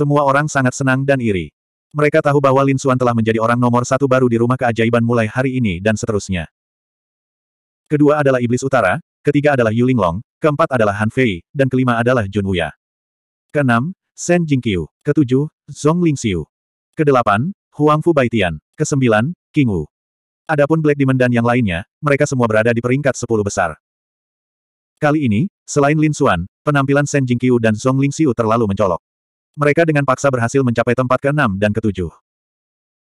Semua orang sangat senang dan iri. Mereka tahu bahwa Lin Suan telah menjadi orang nomor satu baru di rumah keajaiban mulai hari ini dan seterusnya. Kedua adalah Iblis Utara, ketiga adalah Yu Linglong, keempat adalah Han Fei, dan kelima adalah Jun Wuya. Keenam, Shen Jingqiu. Ketujuh, Zhong Lingxiu. Kedelapan, Huang Fu Baitian. Kesembilan, King Wu. Adapun Black Demon dan yang lainnya, mereka semua berada di peringkat sepuluh besar. Kali ini, selain Lin Xuan, penampilan Shen Jingqiu dan Zhong Lingxiu terlalu mencolok. Mereka dengan paksa berhasil mencapai tempat ke-6 dan ke-7.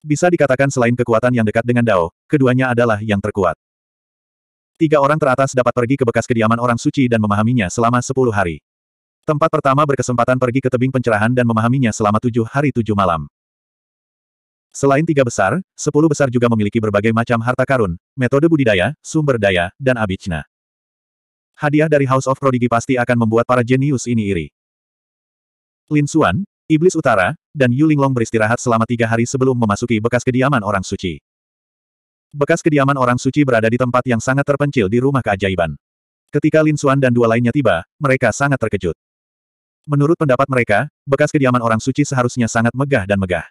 Bisa dikatakan selain kekuatan yang dekat dengan Dao, keduanya adalah yang terkuat. Tiga orang teratas dapat pergi ke bekas kediaman orang suci dan memahaminya selama sepuluh hari. Tempat pertama berkesempatan pergi ke tebing pencerahan dan memahaminya selama tujuh hari tujuh malam. Selain tiga besar, sepuluh besar juga memiliki berbagai macam harta karun, metode budidaya, sumber daya, dan abicna. Hadiah dari House of Prodigy pasti akan membuat para jenius ini iri. Lin Xuan, Iblis Utara, dan Yu Linglong beristirahat selama tiga hari sebelum memasuki bekas kediaman orang suci. Bekas kediaman orang suci berada di tempat yang sangat terpencil di rumah keajaiban. Ketika Lin Xuan dan dua lainnya tiba, mereka sangat terkejut. Menurut pendapat mereka, bekas kediaman orang suci seharusnya sangat megah dan megah.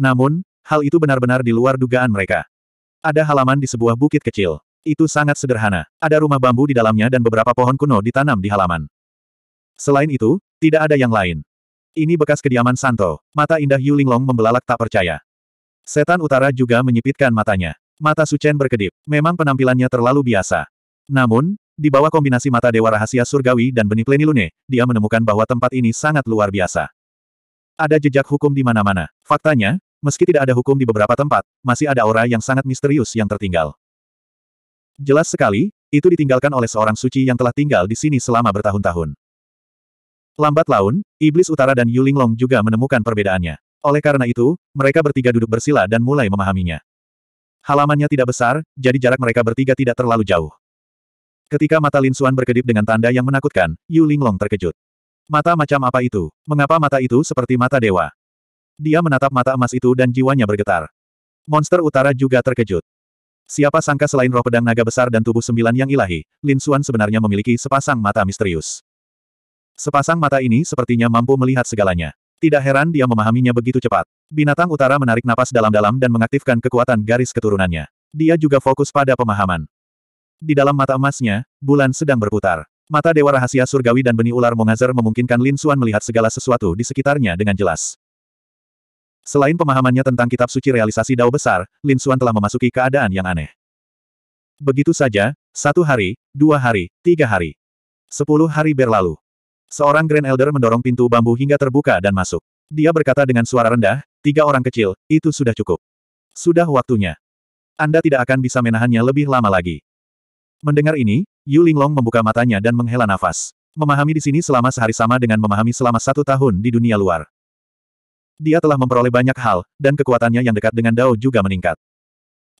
Namun, hal itu benar-benar di luar dugaan mereka. Ada halaman di sebuah bukit kecil. Itu sangat sederhana. Ada rumah bambu di dalamnya dan beberapa pohon kuno ditanam di halaman. Selain itu, tidak ada yang lain. Ini bekas kediaman Santo. Mata indah Yu Linglong membelalak tak percaya. Setan utara juga menyipitkan matanya. Mata Suchen berkedip. Memang penampilannya terlalu biasa. Namun, di bawah kombinasi mata Dewa Rahasia Surgawi dan benih Plenilune, dia menemukan bahwa tempat ini sangat luar biasa. Ada jejak hukum di mana-mana. Faktanya, meski tidak ada hukum di beberapa tempat, masih ada aura yang sangat misterius yang tertinggal. Jelas sekali, itu ditinggalkan oleh seorang suci yang telah tinggal di sini selama bertahun-tahun. Lambat laun, Iblis Utara dan Yuling Long juga menemukan perbedaannya. Oleh karena itu, mereka bertiga duduk bersila dan mulai memahaminya. Halamannya tidak besar, jadi jarak mereka bertiga tidak terlalu jauh. Ketika mata Lin Xuan berkedip dengan tanda yang menakutkan, Yu Linglong terkejut. Mata macam apa itu? Mengapa mata itu seperti mata dewa? Dia menatap mata emas itu dan jiwanya bergetar. Monster utara juga terkejut. Siapa sangka selain roh pedang naga besar dan tubuh sembilan yang ilahi, Lin Xuan sebenarnya memiliki sepasang mata misterius. Sepasang mata ini sepertinya mampu melihat segalanya. Tidak heran dia memahaminya begitu cepat. Binatang utara menarik napas dalam-dalam dan mengaktifkan kekuatan garis keturunannya. Dia juga fokus pada pemahaman. Di dalam mata emasnya, bulan sedang berputar. Mata Dewa Rahasia Surgawi dan benih ular Mongazer memungkinkan Lin Xuan melihat segala sesuatu di sekitarnya dengan jelas. Selain pemahamannya tentang kitab suci realisasi Dao Besar, Lin Xuan telah memasuki keadaan yang aneh. Begitu saja, satu hari, dua hari, tiga hari. Sepuluh hari berlalu. Seorang Grand Elder mendorong pintu bambu hingga terbuka dan masuk. Dia berkata dengan suara rendah, tiga orang kecil, itu sudah cukup. Sudah waktunya. Anda tidak akan bisa menahannya lebih lama lagi. Mendengar ini, Yu Linglong membuka matanya dan menghela nafas. Memahami di sini selama sehari sama dengan memahami selama satu tahun di dunia luar. Dia telah memperoleh banyak hal, dan kekuatannya yang dekat dengan Dao juga meningkat.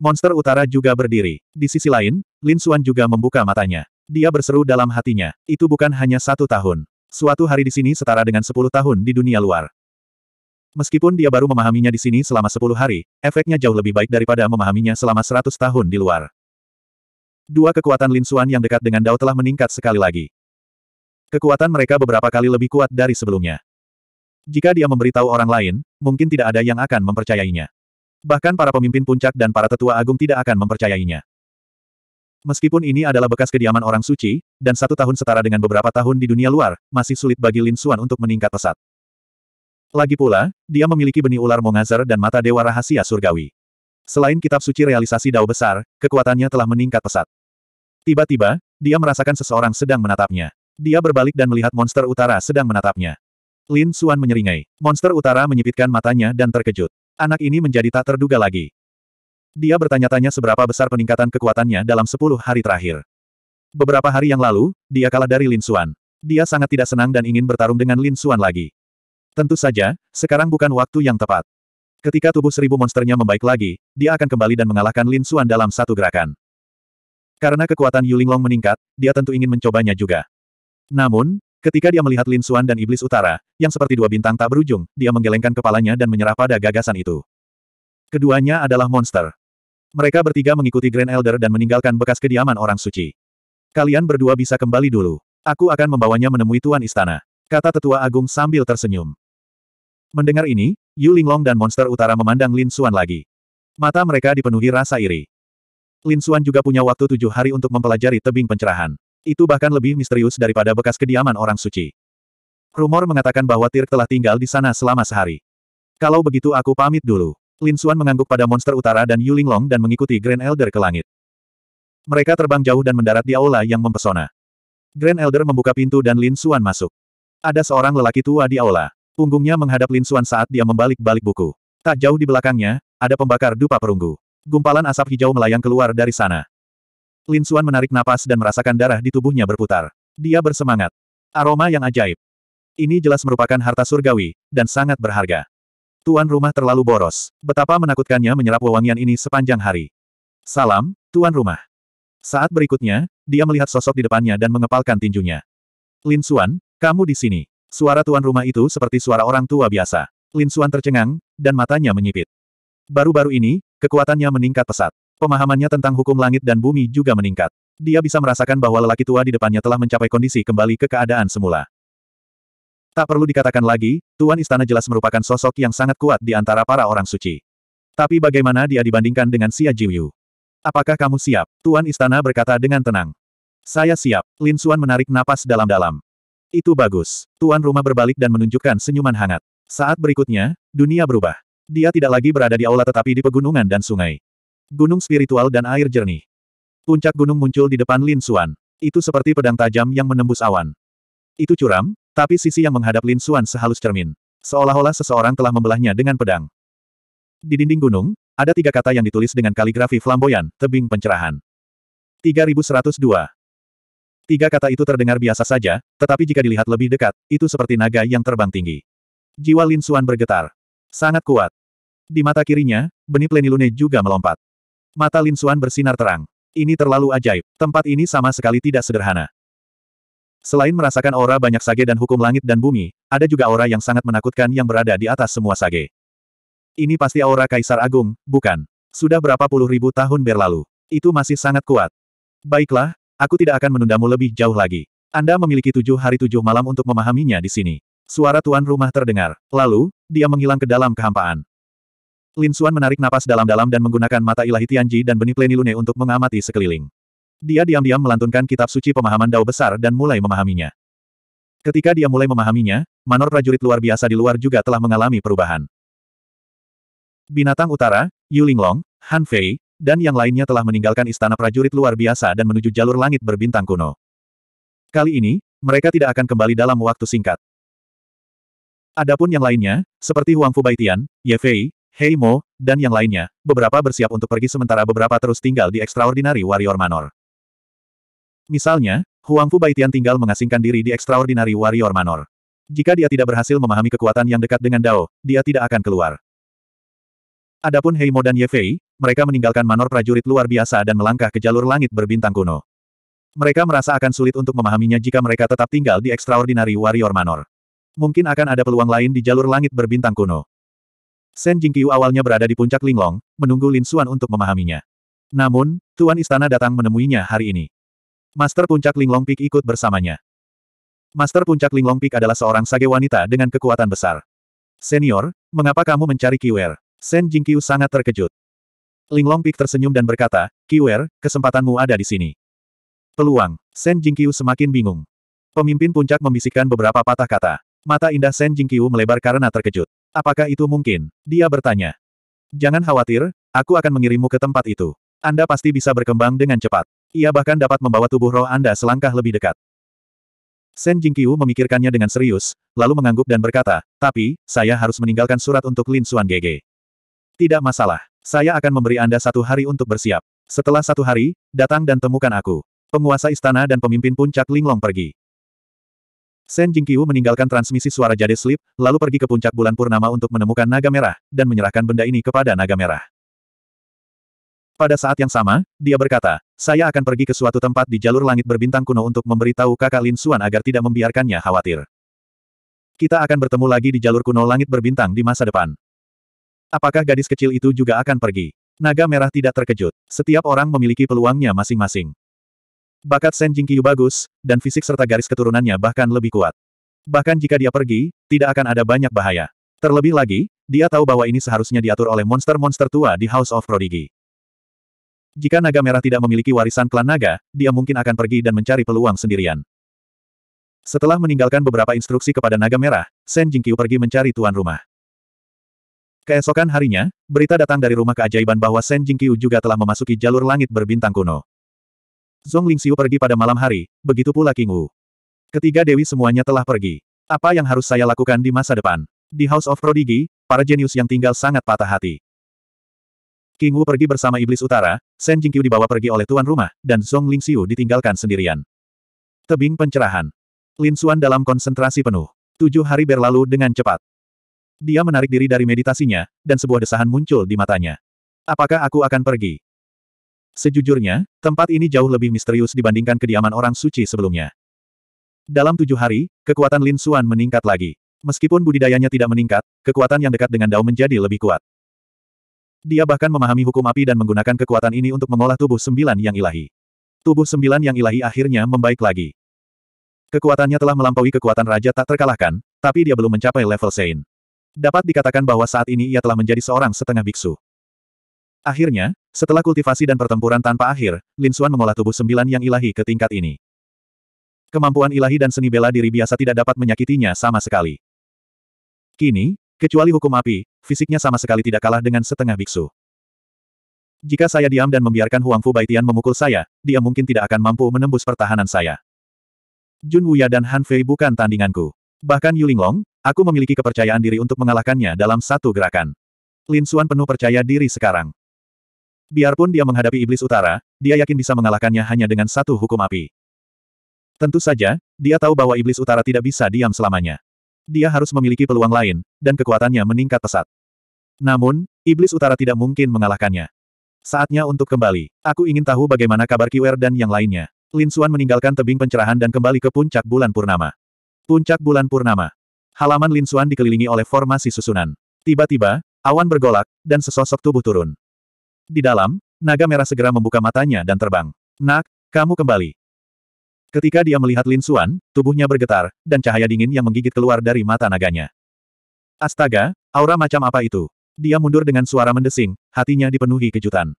Monster utara juga berdiri. Di sisi lain, Lin Xuan juga membuka matanya. Dia berseru dalam hatinya, itu bukan hanya satu tahun. Suatu hari di sini setara dengan 10 tahun di dunia luar. Meskipun dia baru memahaminya di sini selama 10 hari, efeknya jauh lebih baik daripada memahaminya selama 100 tahun di luar. Dua kekuatan Lin Xuan yang dekat dengan Dao telah meningkat sekali lagi. Kekuatan mereka beberapa kali lebih kuat dari sebelumnya. Jika dia memberitahu orang lain, mungkin tidak ada yang akan mempercayainya. Bahkan para pemimpin puncak dan para tetua agung tidak akan mempercayainya. Meskipun ini adalah bekas kediaman orang suci, dan satu tahun setara dengan beberapa tahun di dunia luar, masih sulit bagi Lin Xuan untuk meningkat pesat. Lagi pula, dia memiliki benih ular mongazer dan mata dewa rahasia surgawi. Selain kitab suci realisasi dao besar, kekuatannya telah meningkat pesat. Tiba-tiba, dia merasakan seseorang sedang menatapnya. Dia berbalik dan melihat monster utara sedang menatapnya. Lin Xuan menyeringai. Monster utara menyipitkan matanya dan terkejut. Anak ini menjadi tak terduga lagi. Dia bertanya-tanya seberapa besar peningkatan kekuatannya dalam sepuluh hari terakhir. Beberapa hari yang lalu, dia kalah dari Lin Xuan. Dia sangat tidak senang dan ingin bertarung dengan Lin Xuan lagi. Tentu saja, sekarang bukan waktu yang tepat. Ketika tubuh seribu monsternya membaik lagi, dia akan kembali dan mengalahkan Lin Xuan dalam satu gerakan. Karena kekuatan Yulinglong meningkat, dia tentu ingin mencobanya juga. Namun, Ketika dia melihat Lin Xuan dan Iblis Utara, yang seperti dua bintang tak berujung, dia menggelengkan kepalanya dan menyerah pada gagasan itu. Keduanya adalah monster. Mereka bertiga mengikuti Grand Elder dan meninggalkan bekas kediaman orang suci. Kalian berdua bisa kembali dulu. Aku akan membawanya menemui Tuan Istana. Kata Tetua Agung sambil tersenyum. Mendengar ini, Yu Linglong dan monster utara memandang Lin Xuan lagi. Mata mereka dipenuhi rasa iri. Lin Xuan juga punya waktu tujuh hari untuk mempelajari tebing pencerahan. Itu bahkan lebih misterius daripada bekas kediaman orang suci. Rumor mengatakan bahwa Tir telah tinggal di sana selama sehari. Kalau begitu aku pamit dulu. Lin Xuan mengangguk pada monster utara dan Yu Linglong dan mengikuti Grand Elder ke langit. Mereka terbang jauh dan mendarat di aula yang mempesona. Grand Elder membuka pintu dan Lin Xuan masuk. Ada seorang lelaki tua di aula. Punggungnya menghadap Lin Xuan saat dia membalik-balik buku. Tak jauh di belakangnya, ada pembakar dupa perunggu. Gumpalan asap hijau melayang keluar dari sana. Lin Xuan menarik napas dan merasakan darah di tubuhnya berputar. Dia bersemangat. Aroma yang ajaib. Ini jelas merupakan harta surgawi, dan sangat berharga. Tuan rumah terlalu boros. Betapa menakutkannya menyerap wewangian ini sepanjang hari. Salam, Tuan rumah. Saat berikutnya, dia melihat sosok di depannya dan mengepalkan tinjunya. Lin Suan, kamu di sini. Suara tuan rumah itu seperti suara orang tua biasa. Lin Suan tercengang, dan matanya menyipit. Baru-baru ini, kekuatannya meningkat pesat. Pemahamannya tentang hukum langit dan bumi juga meningkat. Dia bisa merasakan bahwa lelaki tua di depannya telah mencapai kondisi kembali ke keadaan semula. Tak perlu dikatakan lagi, Tuan Istana jelas merupakan sosok yang sangat kuat di antara para orang suci. Tapi bagaimana dia dibandingkan dengan Xia Jiuyu? Apakah kamu siap? Tuan Istana berkata dengan tenang. Saya siap, Lin Xuan menarik napas dalam-dalam. Itu bagus. Tuan rumah berbalik dan menunjukkan senyuman hangat. Saat berikutnya, dunia berubah. Dia tidak lagi berada di aula tetapi di pegunungan dan sungai. Gunung spiritual dan air jernih. Puncak gunung muncul di depan Lin Xuan. Itu seperti pedang tajam yang menembus awan. Itu curam, tapi sisi yang menghadap Lin Xuan sehalus cermin. Seolah-olah seseorang telah membelahnya dengan pedang. Di dinding gunung, ada tiga kata yang ditulis dengan kaligrafi flamboyan, tebing pencerahan. 3102. Tiga kata itu terdengar biasa saja, tetapi jika dilihat lebih dekat, itu seperti naga yang terbang tinggi. Jiwa Lin Xuan bergetar. Sangat kuat. Di mata kirinya, benih plenilune juga melompat. Mata Lin Xuan bersinar terang. Ini terlalu ajaib. Tempat ini sama sekali tidak sederhana. Selain merasakan aura banyak sage dan hukum langit dan bumi, ada juga aura yang sangat menakutkan yang berada di atas semua sage. Ini pasti aura Kaisar Agung, bukan? Sudah berapa puluh ribu tahun berlalu. Itu masih sangat kuat. Baiklah, aku tidak akan menundamu lebih jauh lagi. Anda memiliki tujuh hari tujuh malam untuk memahaminya di sini. Suara tuan rumah terdengar. Lalu, dia menghilang ke dalam kehampaan. Lin Xuan menarik napas dalam-dalam dan menggunakan mata ilahi Tianji dan benih Plenilune untuk mengamati sekeliling. Dia diam-diam melantunkan kitab suci pemahaman dao besar dan mulai memahaminya. Ketika dia mulai memahaminya, manor prajurit luar biasa di luar juga telah mengalami perubahan. Binatang utara, Yu Linglong, Han Fei, dan yang lainnya telah meninggalkan istana prajurit luar biasa dan menuju jalur langit berbintang kuno. Kali ini, mereka tidak akan kembali dalam waktu singkat. Adapun yang lainnya, seperti Huang Fu Baitian, Ye Fei, Hei Mo, dan yang lainnya, beberapa bersiap untuk pergi sementara beberapa terus tinggal di Extraordinary Warrior Manor. Misalnya, Huang Fu Baitian tinggal mengasingkan diri di Extraordinary Warrior Manor. Jika dia tidak berhasil memahami kekuatan yang dekat dengan Dao, dia tidak akan keluar. Adapun Hei Mo dan Ye Fei, mereka meninggalkan manor prajurit luar biasa dan melangkah ke jalur langit berbintang kuno. Mereka merasa akan sulit untuk memahaminya jika mereka tetap tinggal di Extraordinary Warrior Manor. Mungkin akan ada peluang lain di jalur langit berbintang kuno. Shen Jingqiu awalnya berada di puncak Linglong, menunggu Lin Xuan untuk memahaminya. Namun, Tuan Istana datang menemuinya hari ini. Master Puncak Linglong Peak ikut bersamanya. Master Puncak Linglong Peak adalah seorang sage wanita dengan kekuatan besar. Senior, mengapa kamu mencari Kiwer? Sen Jingqiu sangat terkejut. Linglong Peak tersenyum dan berkata, Kiwer, kesempatanmu ada di sini. Peluang, Sen Jingqiu semakin bingung. Pemimpin puncak membisikkan beberapa patah kata. Mata indah Sen Jingqiu melebar karena terkejut. Apakah itu mungkin? Dia bertanya. Jangan khawatir, aku akan mengirimmu ke tempat itu. Anda pasti bisa berkembang dengan cepat. Ia bahkan dapat membawa tubuh roh Anda selangkah lebih dekat. Shen Jingqiu memikirkannya dengan serius, lalu mengangguk dan berkata, tapi, saya harus meninggalkan surat untuk Lin Xuan Gege. Tidak masalah. Saya akan memberi Anda satu hari untuk bersiap. Setelah satu hari, datang dan temukan aku. Penguasa istana dan pemimpin puncak Linglong pergi. Shen Jingqiu meninggalkan transmisi suara jade slip, lalu pergi ke puncak bulan purnama untuk menemukan naga merah, dan menyerahkan benda ini kepada naga merah. Pada saat yang sama, dia berkata, saya akan pergi ke suatu tempat di jalur langit berbintang kuno untuk memberitahu kakak Lin Xuan agar tidak membiarkannya khawatir. Kita akan bertemu lagi di jalur kuno langit berbintang di masa depan. Apakah gadis kecil itu juga akan pergi? Naga merah tidak terkejut. Setiap orang memiliki peluangnya masing-masing. Bakat Sen Jingqiu bagus, dan fisik serta garis keturunannya bahkan lebih kuat. Bahkan jika dia pergi, tidak akan ada banyak bahaya. Terlebih lagi, dia tahu bahwa ini seharusnya diatur oleh monster-monster tua di House of Prodigy. Jika naga merah tidak memiliki warisan klan naga, dia mungkin akan pergi dan mencari peluang sendirian. Setelah meninggalkan beberapa instruksi kepada naga merah, Shen Jingqiu pergi mencari tuan rumah. Keesokan harinya, berita datang dari rumah keajaiban bahwa Shen Jingqiu juga telah memasuki jalur langit berbintang kuno. Zhong Lingxiu pergi pada malam hari, begitu pula King Wu. Ketiga dewi semuanya telah pergi. Apa yang harus saya lakukan di masa depan? Di House of Prodigy, para jenius yang tinggal sangat patah hati. King Wu pergi bersama Iblis Utara, Shen Jingqiu dibawa pergi oleh tuan rumah, dan Song Ling Lingxiu ditinggalkan sendirian. Tebing pencerahan. Lin Xuan dalam konsentrasi penuh. Tujuh hari berlalu dengan cepat. Dia menarik diri dari meditasinya, dan sebuah desahan muncul di matanya. Apakah aku akan pergi? Sejujurnya, tempat ini jauh lebih misterius dibandingkan kediaman orang suci sebelumnya. Dalam tujuh hari, kekuatan Lin Xuan meningkat lagi. Meskipun budidayanya tidak meningkat, kekuatan yang dekat dengan Dao menjadi lebih kuat. Dia bahkan memahami hukum api dan menggunakan kekuatan ini untuk mengolah tubuh sembilan yang ilahi. Tubuh sembilan yang ilahi akhirnya membaik lagi. Kekuatannya telah melampaui kekuatan raja tak terkalahkan, tapi dia belum mencapai level Sein. Dapat dikatakan bahwa saat ini ia telah menjadi seorang setengah biksu. Akhirnya, setelah kultivasi dan pertempuran tanpa akhir, Lin Xuan mengolah tubuh sembilan yang ilahi ke tingkat ini. Kemampuan ilahi dan seni bela diri biasa tidak dapat menyakitinya sama sekali. Kini, Kecuali hukum api, fisiknya sama sekali tidak kalah dengan setengah biksu. Jika saya diam dan membiarkan Huang Fu Baitian memukul saya, dia mungkin tidak akan mampu menembus pertahanan saya. Jun Wuya dan Han Fei bukan tandinganku. Bahkan Yu Linglong, aku memiliki kepercayaan diri untuk mengalahkannya dalam satu gerakan. Lin Xuan penuh percaya diri sekarang. Biarpun dia menghadapi iblis utara, dia yakin bisa mengalahkannya hanya dengan satu hukum api. Tentu saja, dia tahu bahwa iblis utara tidak bisa diam selamanya dia harus memiliki peluang lain, dan kekuatannya meningkat pesat. Namun, Iblis Utara tidak mungkin mengalahkannya. Saatnya untuk kembali. Aku ingin tahu bagaimana kabar Kiwer dan yang lainnya. Lin Xuan meninggalkan tebing pencerahan dan kembali ke puncak bulan purnama. Puncak bulan purnama. Halaman Lin Xuan dikelilingi oleh formasi susunan. Tiba-tiba, awan bergolak, dan sesosok tubuh turun. Di dalam, naga merah segera membuka matanya dan terbang. Nak, kamu kembali. Ketika dia melihat Lin Xuan, tubuhnya bergetar, dan cahaya dingin yang menggigit keluar dari mata naganya. Astaga, aura macam apa itu? Dia mundur dengan suara mendesing, hatinya dipenuhi kejutan.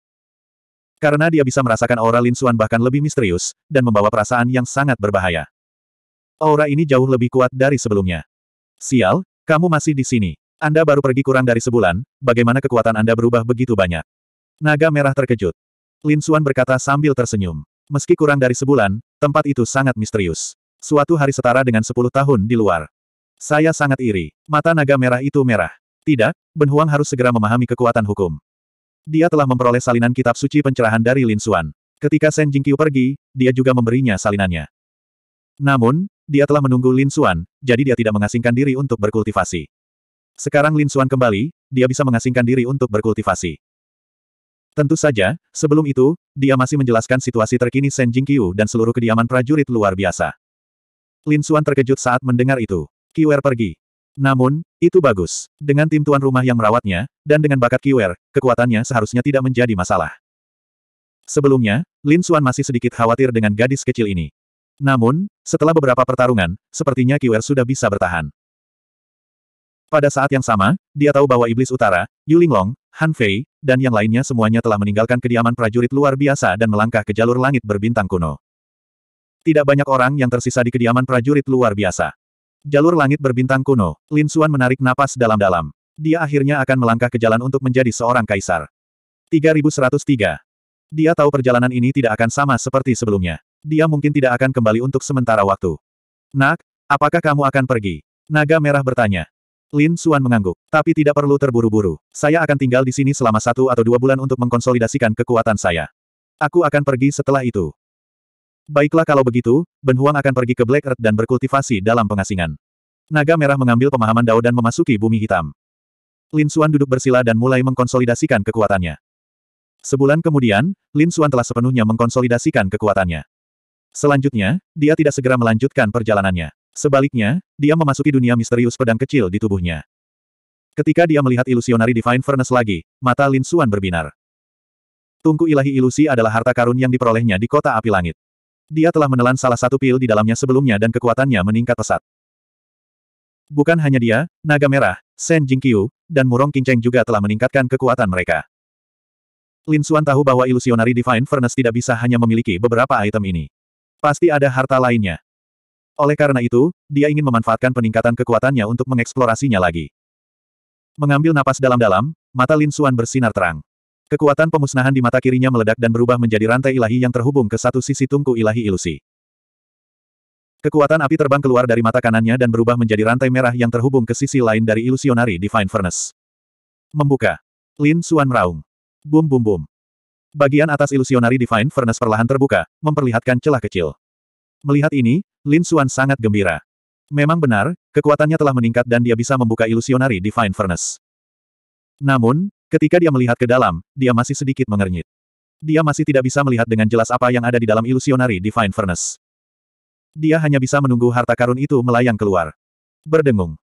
Karena dia bisa merasakan aura Lin Xuan bahkan lebih misterius, dan membawa perasaan yang sangat berbahaya. Aura ini jauh lebih kuat dari sebelumnya. Sial, kamu masih di sini. Anda baru pergi kurang dari sebulan, bagaimana kekuatan Anda berubah begitu banyak? Naga merah terkejut. Lin Xuan berkata sambil tersenyum. Meski kurang dari sebulan, Tempat itu sangat misterius. Suatu hari setara dengan sepuluh tahun di luar. Saya sangat iri. Mata naga merah itu merah. Tidak, Ben Huang harus segera memahami kekuatan hukum. Dia telah memperoleh salinan kitab suci pencerahan dari Lin Xuan. Ketika Shen Jingqiu pergi, dia juga memberinya salinannya. Namun, dia telah menunggu Lin Xuan, jadi dia tidak mengasingkan diri untuk berkultivasi. Sekarang Lin Xuan kembali, dia bisa mengasingkan diri untuk berkultivasi. Tentu saja, sebelum itu, dia masih menjelaskan situasi terkini Shen Jingqiu dan seluruh kediaman prajurit luar biasa. Lin Xuan terkejut saat mendengar itu. Kiwer pergi. Namun, itu bagus. Dengan tim tuan rumah yang merawatnya, dan dengan bakat Kiwer, kekuatannya seharusnya tidak menjadi masalah. Sebelumnya, Lin Xuan masih sedikit khawatir dengan gadis kecil ini. Namun, setelah beberapa pertarungan, sepertinya Kiwer sudah bisa bertahan. Pada saat yang sama, dia tahu bahwa Iblis Utara, Yulinglong, Han Fei, dan yang lainnya semuanya telah meninggalkan kediaman prajurit luar biasa dan melangkah ke jalur langit berbintang kuno. Tidak banyak orang yang tersisa di kediaman prajurit luar biasa. Jalur langit berbintang kuno, Lin Xuan menarik napas dalam-dalam. Dia akhirnya akan melangkah ke jalan untuk menjadi seorang kaisar. 3103. Dia tahu perjalanan ini tidak akan sama seperti sebelumnya. Dia mungkin tidak akan kembali untuk sementara waktu. Nak, apakah kamu akan pergi? Naga Merah bertanya. Lin Suan mengangguk. Tapi tidak perlu terburu-buru. Saya akan tinggal di sini selama satu atau dua bulan untuk mengkonsolidasikan kekuatan saya. Aku akan pergi setelah itu. Baiklah kalau begitu, Ben Huang akan pergi ke Black Earth dan berkultivasi dalam pengasingan. Naga Merah mengambil pemahaman Dao dan memasuki bumi hitam. Lin Suan duduk bersila dan mulai mengkonsolidasikan kekuatannya. Sebulan kemudian, Lin Suan telah sepenuhnya mengkonsolidasikan kekuatannya. Selanjutnya, dia tidak segera melanjutkan perjalanannya. Sebaliknya, dia memasuki dunia misterius pedang kecil di tubuhnya. Ketika dia melihat ilusionari Divine Furnace lagi, mata Lin Xuan berbinar. Tungku ilahi ilusi adalah harta karun yang diperolehnya di kota api langit. Dia telah menelan salah satu pil di dalamnya sebelumnya dan kekuatannya meningkat pesat. Bukan hanya dia, Naga Merah, Shen Jingqiu, dan Murong Qingcheng juga telah meningkatkan kekuatan mereka. Lin Xuan tahu bahwa ilusionari Divine Furnace tidak bisa hanya memiliki beberapa item ini. Pasti ada harta lainnya. Oleh karena itu, dia ingin memanfaatkan peningkatan kekuatannya untuk mengeksplorasinya lagi. Mengambil napas dalam-dalam, mata Lin Xuan bersinar terang. Kekuatan pemusnahan di mata kirinya meledak dan berubah menjadi rantai ilahi yang terhubung ke satu sisi tungku ilahi ilusi. Kekuatan api terbang keluar dari mata kanannya dan berubah menjadi rantai merah yang terhubung ke sisi lain dari ilusionari Divine Furnace. Membuka. Lin Xuan meraung. Bum bum bum. Bagian atas ilusionari Divine Furnace perlahan terbuka, memperlihatkan celah kecil. Melihat ini, Lin Xuan sangat gembira. Memang benar, kekuatannya telah meningkat dan dia bisa membuka ilusionari Divine Furnace. Namun, ketika dia melihat ke dalam, dia masih sedikit mengernyit. Dia masih tidak bisa melihat dengan jelas apa yang ada di dalam ilusionari Divine Furnace. Dia hanya bisa menunggu harta karun itu melayang keluar. Berdengung.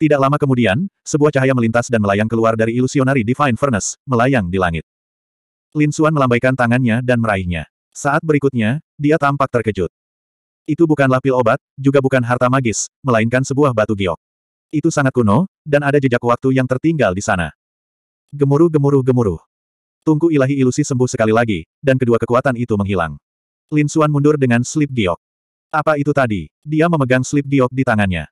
Tidak lama kemudian, sebuah cahaya melintas dan melayang keluar dari ilusionari Divine Furnace, melayang di langit. Lin Xuan melambaikan tangannya dan meraihnya. Saat berikutnya, dia tampak terkejut. Itu bukanlah pil obat, juga bukan harta magis, melainkan sebuah batu giok. Itu sangat kuno, dan ada jejak waktu yang tertinggal di sana. Gemuruh gemuruh gemuruh. Tungku ilahi ilusi sembuh sekali lagi, dan kedua kekuatan itu menghilang. Lin Xuan mundur dengan slip giok. Apa itu tadi? Dia memegang slip giok di tangannya.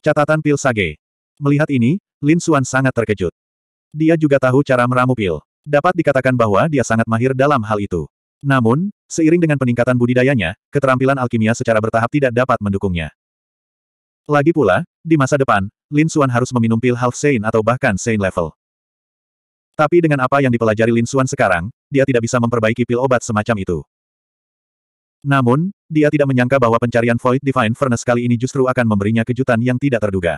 Catatan pil sage. Melihat ini, Lin Xuan sangat terkejut. Dia juga tahu cara meramu pil. Dapat dikatakan bahwa dia sangat mahir dalam hal itu. Namun, seiring dengan peningkatan budidayanya, keterampilan alkimia secara bertahap tidak dapat mendukungnya. Lagi pula, di masa depan, Lin Xuan harus meminum pil half saint atau bahkan saint level. Tapi dengan apa yang dipelajari Lin Xuan sekarang, dia tidak bisa memperbaiki pil obat semacam itu. Namun, dia tidak menyangka bahwa pencarian Void Divine Furnace kali ini justru akan memberinya kejutan yang tidak terduga.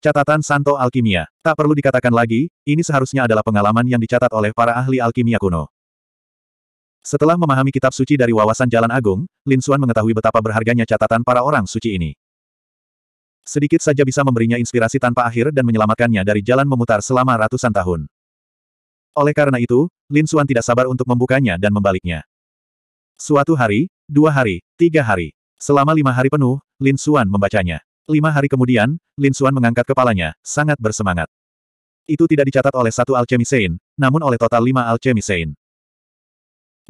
Catatan Santo Alkimia. Tak perlu dikatakan lagi, ini seharusnya adalah pengalaman yang dicatat oleh para ahli alkimia kuno. Setelah memahami kitab suci dari wawasan Jalan Agung, Lin Xuan mengetahui betapa berharganya catatan para orang suci ini. Sedikit saja bisa memberinya inspirasi tanpa akhir dan menyelamatkannya dari jalan memutar selama ratusan tahun. Oleh karena itu, Lin Xuan tidak sabar untuk membukanya dan membaliknya. Suatu hari, dua hari, tiga hari. Selama lima hari penuh, Lin Xuan membacanya. Lima hari kemudian, Lin Xuan mengangkat kepalanya, sangat bersemangat. Itu tidak dicatat oleh satu alchemy saint, namun oleh total lima alchemy saint.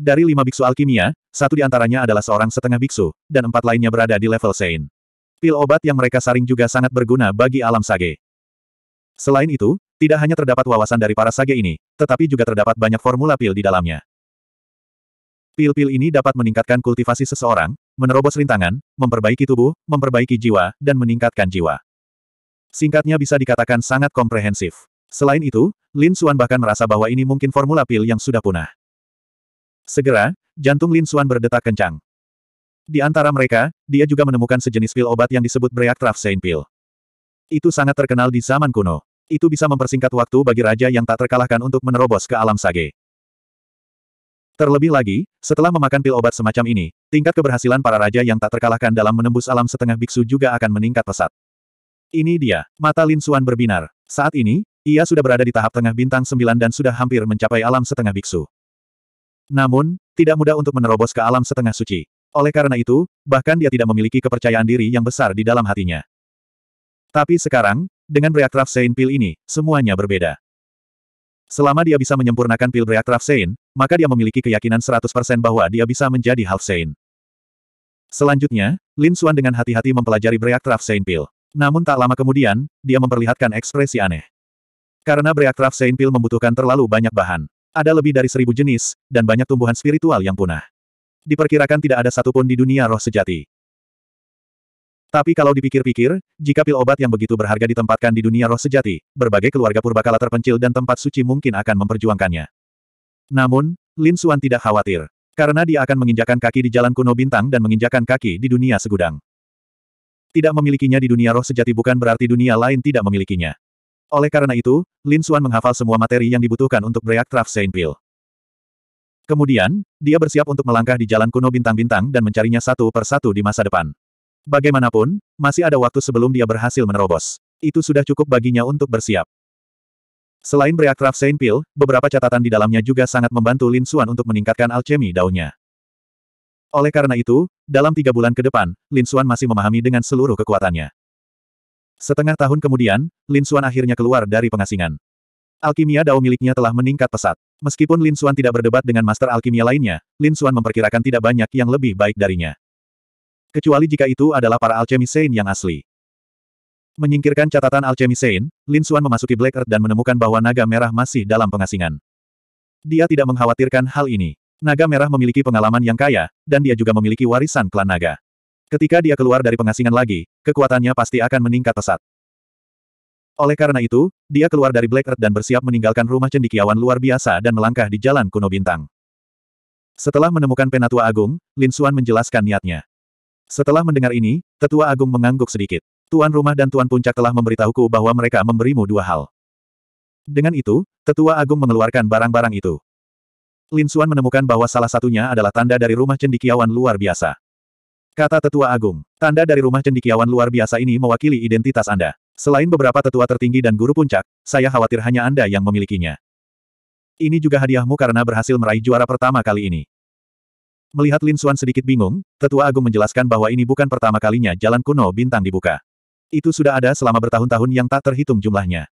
Dari lima biksu alkimia, satu di antaranya adalah seorang setengah biksu, dan empat lainnya berada di level Sein. Pil obat yang mereka saring juga sangat berguna bagi alam sage. Selain itu, tidak hanya terdapat wawasan dari para sage ini, tetapi juga terdapat banyak formula pil di dalamnya. Pil-pil ini dapat meningkatkan kultivasi seseorang, menerobos rintangan, memperbaiki tubuh, memperbaiki jiwa, dan meningkatkan jiwa. Singkatnya bisa dikatakan sangat komprehensif. Selain itu, Lin Xuan bahkan merasa bahwa ini mungkin formula pil yang sudah punah. Segera, jantung Lin Xuan berdetak kencang. Di antara mereka, dia juga menemukan sejenis pil obat yang disebut Traf Sein Pil. Itu sangat terkenal di zaman kuno. Itu bisa mempersingkat waktu bagi raja yang tak terkalahkan untuk menerobos ke alam sage. Terlebih lagi, setelah memakan pil obat semacam ini, tingkat keberhasilan para raja yang tak terkalahkan dalam menembus alam setengah biksu juga akan meningkat pesat. Ini dia, mata Lin Xuan berbinar. Saat ini, ia sudah berada di tahap tengah bintang sembilan dan sudah hampir mencapai alam setengah biksu. Namun, tidak mudah untuk menerobos ke alam setengah suci. Oleh karena itu, bahkan dia tidak memiliki kepercayaan diri yang besar di dalam hatinya. Tapi sekarang, dengan Breatraf Sein Pil ini, semuanya berbeda. Selama dia bisa menyempurnakan pil Breatraf Sein, maka dia memiliki keyakinan 100% bahwa dia bisa menjadi Half Sein. Selanjutnya, Lin Xuan dengan hati-hati mempelajari Breatraf Sein Pil. Namun tak lama kemudian, dia memperlihatkan ekspresi aneh. Karena Breatraf Sein Pil membutuhkan terlalu banyak bahan. Ada lebih dari seribu jenis, dan banyak tumbuhan spiritual yang punah. Diperkirakan tidak ada satupun di dunia roh sejati. Tapi kalau dipikir-pikir, jika pil obat yang begitu berharga ditempatkan di dunia roh sejati, berbagai keluarga purbakala terpencil dan tempat suci mungkin akan memperjuangkannya. Namun, Lin Xuan tidak khawatir. Karena dia akan menginjakan kaki di jalan kuno bintang dan menginjakan kaki di dunia segudang. Tidak memilikinya di dunia roh sejati bukan berarti dunia lain tidak memilikinya. Oleh karena itu, Lin Xuan menghafal semua materi yang dibutuhkan untuk Traf Saint Pil. Kemudian, dia bersiap untuk melangkah di jalan kuno bintang-bintang dan mencarinya satu per satu di masa depan. Bagaimanapun, masih ada waktu sebelum dia berhasil menerobos. Itu sudah cukup baginya untuk bersiap. Selain Traf Saint Pil, beberapa catatan di dalamnya juga sangat membantu Lin Xuan untuk meningkatkan alchemy daunnya. Oleh karena itu, dalam tiga bulan ke depan, Lin Xuan masih memahami dengan seluruh kekuatannya. Setengah tahun kemudian, Lin Xuan akhirnya keluar dari pengasingan. Alkimia Dao miliknya telah meningkat pesat. Meskipun Lin Xuan tidak berdebat dengan master alkimia lainnya, Lin Xuan memperkirakan tidak banyak yang lebih baik darinya. Kecuali jika itu adalah para alchemy Saint yang asli. Menyingkirkan catatan alchemy Saint, Lin Xuan memasuki Black Earth dan menemukan bahwa naga merah masih dalam pengasingan. Dia tidak mengkhawatirkan hal ini. Naga merah memiliki pengalaman yang kaya, dan dia juga memiliki warisan klan naga. Ketika dia keluar dari pengasingan lagi, kekuatannya pasti akan meningkat pesat. Oleh karena itu, dia keluar dari Black Earth dan bersiap meninggalkan rumah cendikiawan luar biasa dan melangkah di jalan kuno bintang. Setelah menemukan Penatua Agung, Lin Suan menjelaskan niatnya. Setelah mendengar ini, Tetua Agung mengangguk sedikit. Tuan rumah dan Tuan Puncak telah memberitahuku bahwa mereka memberimu dua hal. Dengan itu, Tetua Agung mengeluarkan barang-barang itu. Lin Suan menemukan bahwa salah satunya adalah tanda dari rumah cendikiawan luar biasa. Kata tetua agung. Tanda dari rumah cendikiawan luar biasa ini mewakili identitas Anda. Selain beberapa tetua tertinggi dan guru puncak, saya khawatir hanya Anda yang memilikinya. Ini juga hadiahmu karena berhasil meraih juara pertama kali ini. Melihat Lin Suan sedikit bingung, tetua agung menjelaskan bahwa ini bukan pertama kalinya jalan kuno bintang dibuka. Itu sudah ada selama bertahun-tahun yang tak terhitung jumlahnya.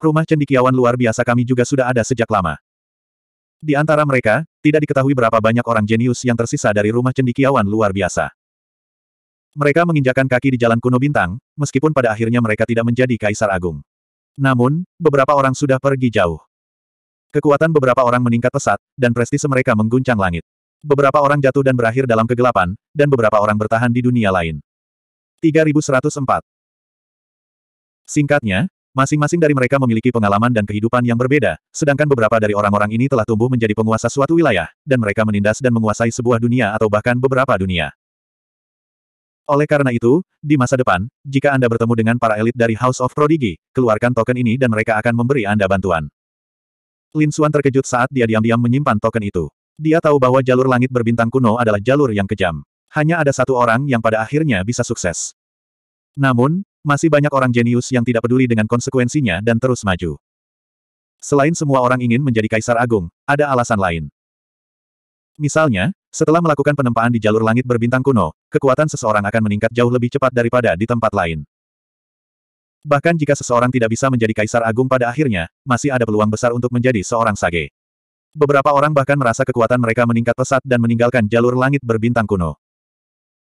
Rumah cendikiawan luar biasa kami juga sudah ada sejak lama. Di antara mereka, tidak diketahui berapa banyak orang jenius yang tersisa dari rumah cendikiawan luar biasa. Mereka menginjakan kaki di jalan kuno bintang, meskipun pada akhirnya mereka tidak menjadi kaisar agung. Namun, beberapa orang sudah pergi jauh. Kekuatan beberapa orang meningkat pesat, dan prestise mereka mengguncang langit. Beberapa orang jatuh dan berakhir dalam kegelapan, dan beberapa orang bertahan di dunia lain. 3104 Singkatnya, masing-masing dari mereka memiliki pengalaman dan kehidupan yang berbeda, sedangkan beberapa dari orang-orang ini telah tumbuh menjadi penguasa suatu wilayah, dan mereka menindas dan menguasai sebuah dunia atau bahkan beberapa dunia. Oleh karena itu, di masa depan, jika Anda bertemu dengan para elit dari House of Prodigy, keluarkan token ini dan mereka akan memberi Anda bantuan. Lin Xuan terkejut saat dia diam-diam menyimpan token itu. Dia tahu bahwa jalur langit berbintang kuno adalah jalur yang kejam. Hanya ada satu orang yang pada akhirnya bisa sukses. Namun, masih banyak orang jenius yang tidak peduli dengan konsekuensinya dan terus maju. Selain semua orang ingin menjadi kaisar agung, ada alasan lain. Misalnya, setelah melakukan penempaan di jalur langit berbintang kuno, kekuatan seseorang akan meningkat jauh lebih cepat daripada di tempat lain. Bahkan jika seseorang tidak bisa menjadi kaisar agung pada akhirnya, masih ada peluang besar untuk menjadi seorang sage. Beberapa orang bahkan merasa kekuatan mereka meningkat pesat dan meninggalkan jalur langit berbintang kuno.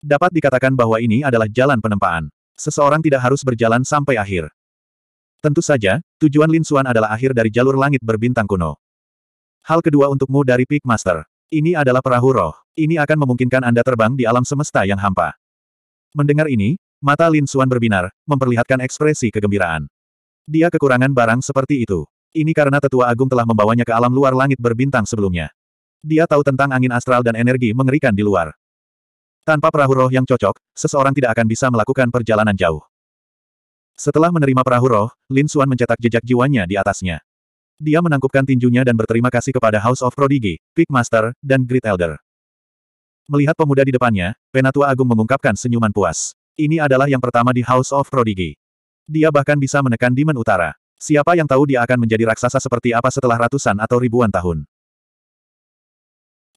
Dapat dikatakan bahwa ini adalah jalan penempaan. Seseorang tidak harus berjalan sampai akhir. Tentu saja, tujuan Lin Suan adalah akhir dari jalur langit berbintang kuno. Hal kedua untukmu dari Peak Master. Ini adalah perahu roh. Ini akan memungkinkan Anda terbang di alam semesta yang hampa. Mendengar ini, mata Lin Xuan berbinar, memperlihatkan ekspresi kegembiraan. Dia kekurangan barang seperti itu. Ini karena tetua agung telah membawanya ke alam luar langit berbintang sebelumnya. Dia tahu tentang angin astral dan energi mengerikan di luar. Tanpa perahu roh yang cocok, seseorang tidak akan bisa melakukan perjalanan jauh. Setelah menerima perahu roh, Lin Xuan mencetak jejak jiwanya di atasnya. Dia menangkupkan tinjunya dan berterima kasih kepada House of Prodigy, Peak Master, dan Great Elder. Melihat pemuda di depannya, Penatua Agung mengungkapkan senyuman puas. Ini adalah yang pertama di House of Prodigy. Dia bahkan bisa menekan Demon Utara. Siapa yang tahu dia akan menjadi raksasa seperti apa setelah ratusan atau ribuan tahun.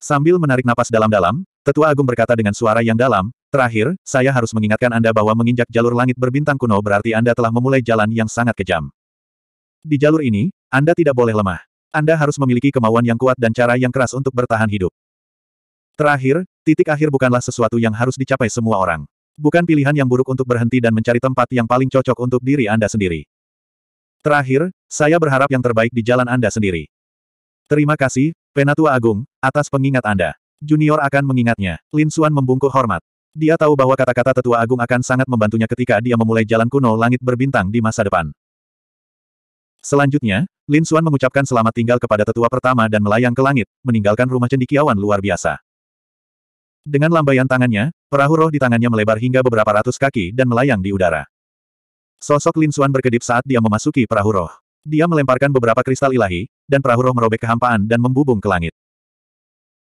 Sambil menarik napas dalam-dalam, Tetua Agung berkata dengan suara yang dalam, terakhir, saya harus mengingatkan Anda bahwa menginjak jalur langit berbintang kuno berarti Anda telah memulai jalan yang sangat kejam. Di jalur ini, Anda tidak boleh lemah. Anda harus memiliki kemauan yang kuat dan cara yang keras untuk bertahan hidup. Terakhir, titik akhir bukanlah sesuatu yang harus dicapai semua orang. Bukan pilihan yang buruk untuk berhenti dan mencari tempat yang paling cocok untuk diri Anda sendiri. Terakhir, saya berharap yang terbaik di jalan Anda sendiri. Terima kasih, Penatua Agung, atas pengingat Anda. Junior akan mengingatnya. Lin Suan membungkuk hormat. Dia tahu bahwa kata-kata tetua agung akan sangat membantunya ketika dia memulai jalan kuno langit berbintang di masa depan. Selanjutnya, Lin Xuan mengucapkan selamat tinggal kepada tetua pertama dan melayang ke langit, meninggalkan rumah cendikiawan luar biasa. Dengan lambaian tangannya, perahu roh di tangannya melebar hingga beberapa ratus kaki dan melayang di udara. Sosok Lin Xuan berkedip saat dia memasuki perahu roh. Dia melemparkan beberapa kristal ilahi, dan perahu roh merobek kehampaan dan membubung ke langit.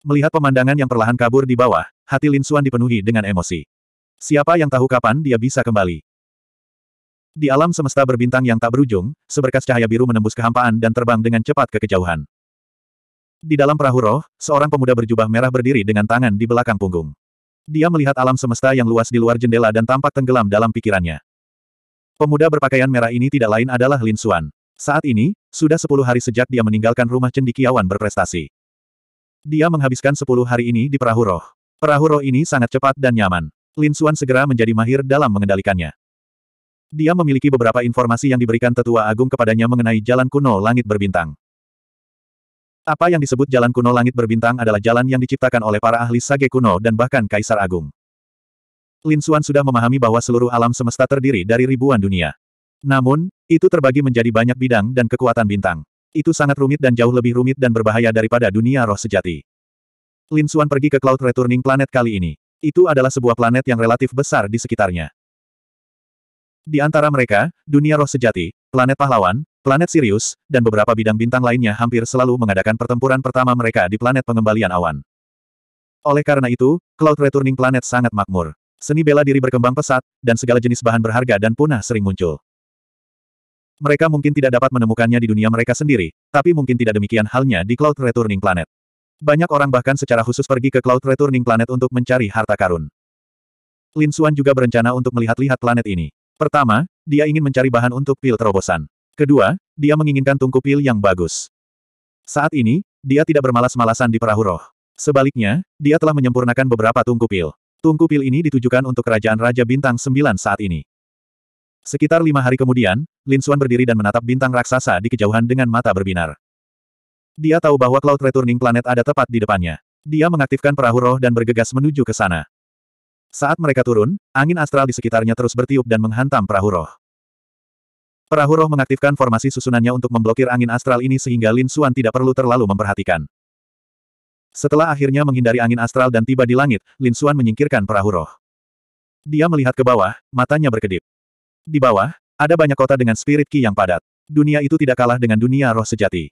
Melihat pemandangan yang perlahan kabur di bawah, hati Lin Xuan dipenuhi dengan emosi. Siapa yang tahu kapan dia bisa kembali? Di alam semesta berbintang yang tak berujung, seberkas cahaya biru menembus kehampaan dan terbang dengan cepat ke kejauhan. Di dalam perahu roh, seorang pemuda berjubah merah berdiri dengan tangan di belakang punggung. Dia melihat alam semesta yang luas di luar jendela dan tampak tenggelam dalam pikirannya. Pemuda berpakaian merah ini tidak lain adalah Lin Suan. Saat ini, sudah sepuluh hari sejak dia meninggalkan rumah cendikiawan berprestasi. Dia menghabiskan sepuluh hari ini di perahu roh. Perahu roh ini sangat cepat dan nyaman. Lin Suan segera menjadi mahir dalam mengendalikannya. Dia memiliki beberapa informasi yang diberikan tetua agung kepadanya mengenai jalan kuno langit berbintang. Apa yang disebut jalan kuno langit berbintang adalah jalan yang diciptakan oleh para ahli sage kuno dan bahkan kaisar agung. Lin Xuan sudah memahami bahwa seluruh alam semesta terdiri dari ribuan dunia. Namun, itu terbagi menjadi banyak bidang dan kekuatan bintang. Itu sangat rumit dan jauh lebih rumit dan berbahaya daripada dunia roh sejati. Lin Xuan pergi ke Cloud Returning Planet kali ini. Itu adalah sebuah planet yang relatif besar di sekitarnya. Di antara mereka, dunia roh sejati, planet pahlawan, planet Sirius, dan beberapa bidang bintang lainnya hampir selalu mengadakan pertempuran pertama mereka di planet pengembalian awan. Oleh karena itu, Cloud Returning Planet sangat makmur. Seni bela diri berkembang pesat, dan segala jenis bahan berharga dan punah sering muncul. Mereka mungkin tidak dapat menemukannya di dunia mereka sendiri, tapi mungkin tidak demikian halnya di Cloud Returning Planet. Banyak orang bahkan secara khusus pergi ke Cloud Returning Planet untuk mencari harta karun. Lin Xuan juga berencana untuk melihat-lihat planet ini. Pertama, dia ingin mencari bahan untuk pil terobosan. Kedua, dia menginginkan tungku pil yang bagus. Saat ini, dia tidak bermalas-malasan di perahu roh. Sebaliknya, dia telah menyempurnakan beberapa tungku pil. Tungku pil ini ditujukan untuk kerajaan Raja Bintang 9 saat ini. Sekitar lima hari kemudian, Lin Xuan berdiri dan menatap bintang raksasa di kejauhan dengan mata berbinar. Dia tahu bahwa Cloud Returning Planet ada tepat di depannya. Dia mengaktifkan perahu roh dan bergegas menuju ke sana. Saat mereka turun, angin astral di sekitarnya terus bertiup dan menghantam perahu roh. Perahu roh mengaktifkan formasi susunannya untuk memblokir angin astral ini sehingga Lin Xuan tidak perlu terlalu memperhatikan. Setelah akhirnya menghindari angin astral dan tiba di langit, Lin Xuan menyingkirkan perahu roh. Dia melihat ke bawah, matanya berkedip. Di bawah, ada banyak kota dengan spirit ki yang padat. Dunia itu tidak kalah dengan dunia roh sejati.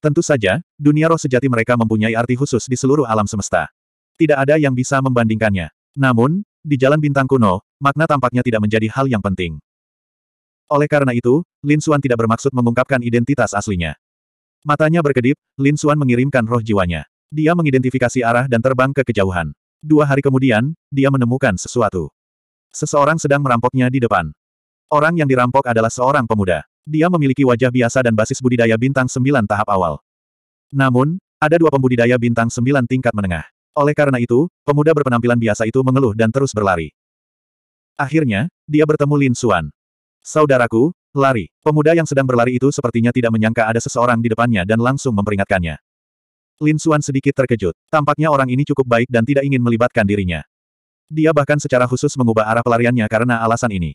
Tentu saja, dunia roh sejati mereka mempunyai arti khusus di seluruh alam semesta. Tidak ada yang bisa membandingkannya. Namun, di jalan bintang kuno, makna tampaknya tidak menjadi hal yang penting. Oleh karena itu, Lin Xuan tidak bermaksud mengungkapkan identitas aslinya. Matanya berkedip, Lin Xuan mengirimkan roh jiwanya. Dia mengidentifikasi arah dan terbang ke kejauhan. Dua hari kemudian, dia menemukan sesuatu. Seseorang sedang merampoknya di depan. Orang yang dirampok adalah seorang pemuda. Dia memiliki wajah biasa dan basis budidaya bintang sembilan tahap awal. Namun, ada dua pembudidaya bintang sembilan tingkat menengah. Oleh karena itu, pemuda berpenampilan biasa itu mengeluh dan terus berlari. Akhirnya, dia bertemu Lin Xuan. Saudaraku, lari. Pemuda yang sedang berlari itu sepertinya tidak menyangka ada seseorang di depannya dan langsung memperingatkannya. Lin Xuan sedikit terkejut. Tampaknya orang ini cukup baik dan tidak ingin melibatkan dirinya. Dia bahkan secara khusus mengubah arah pelariannya karena alasan ini.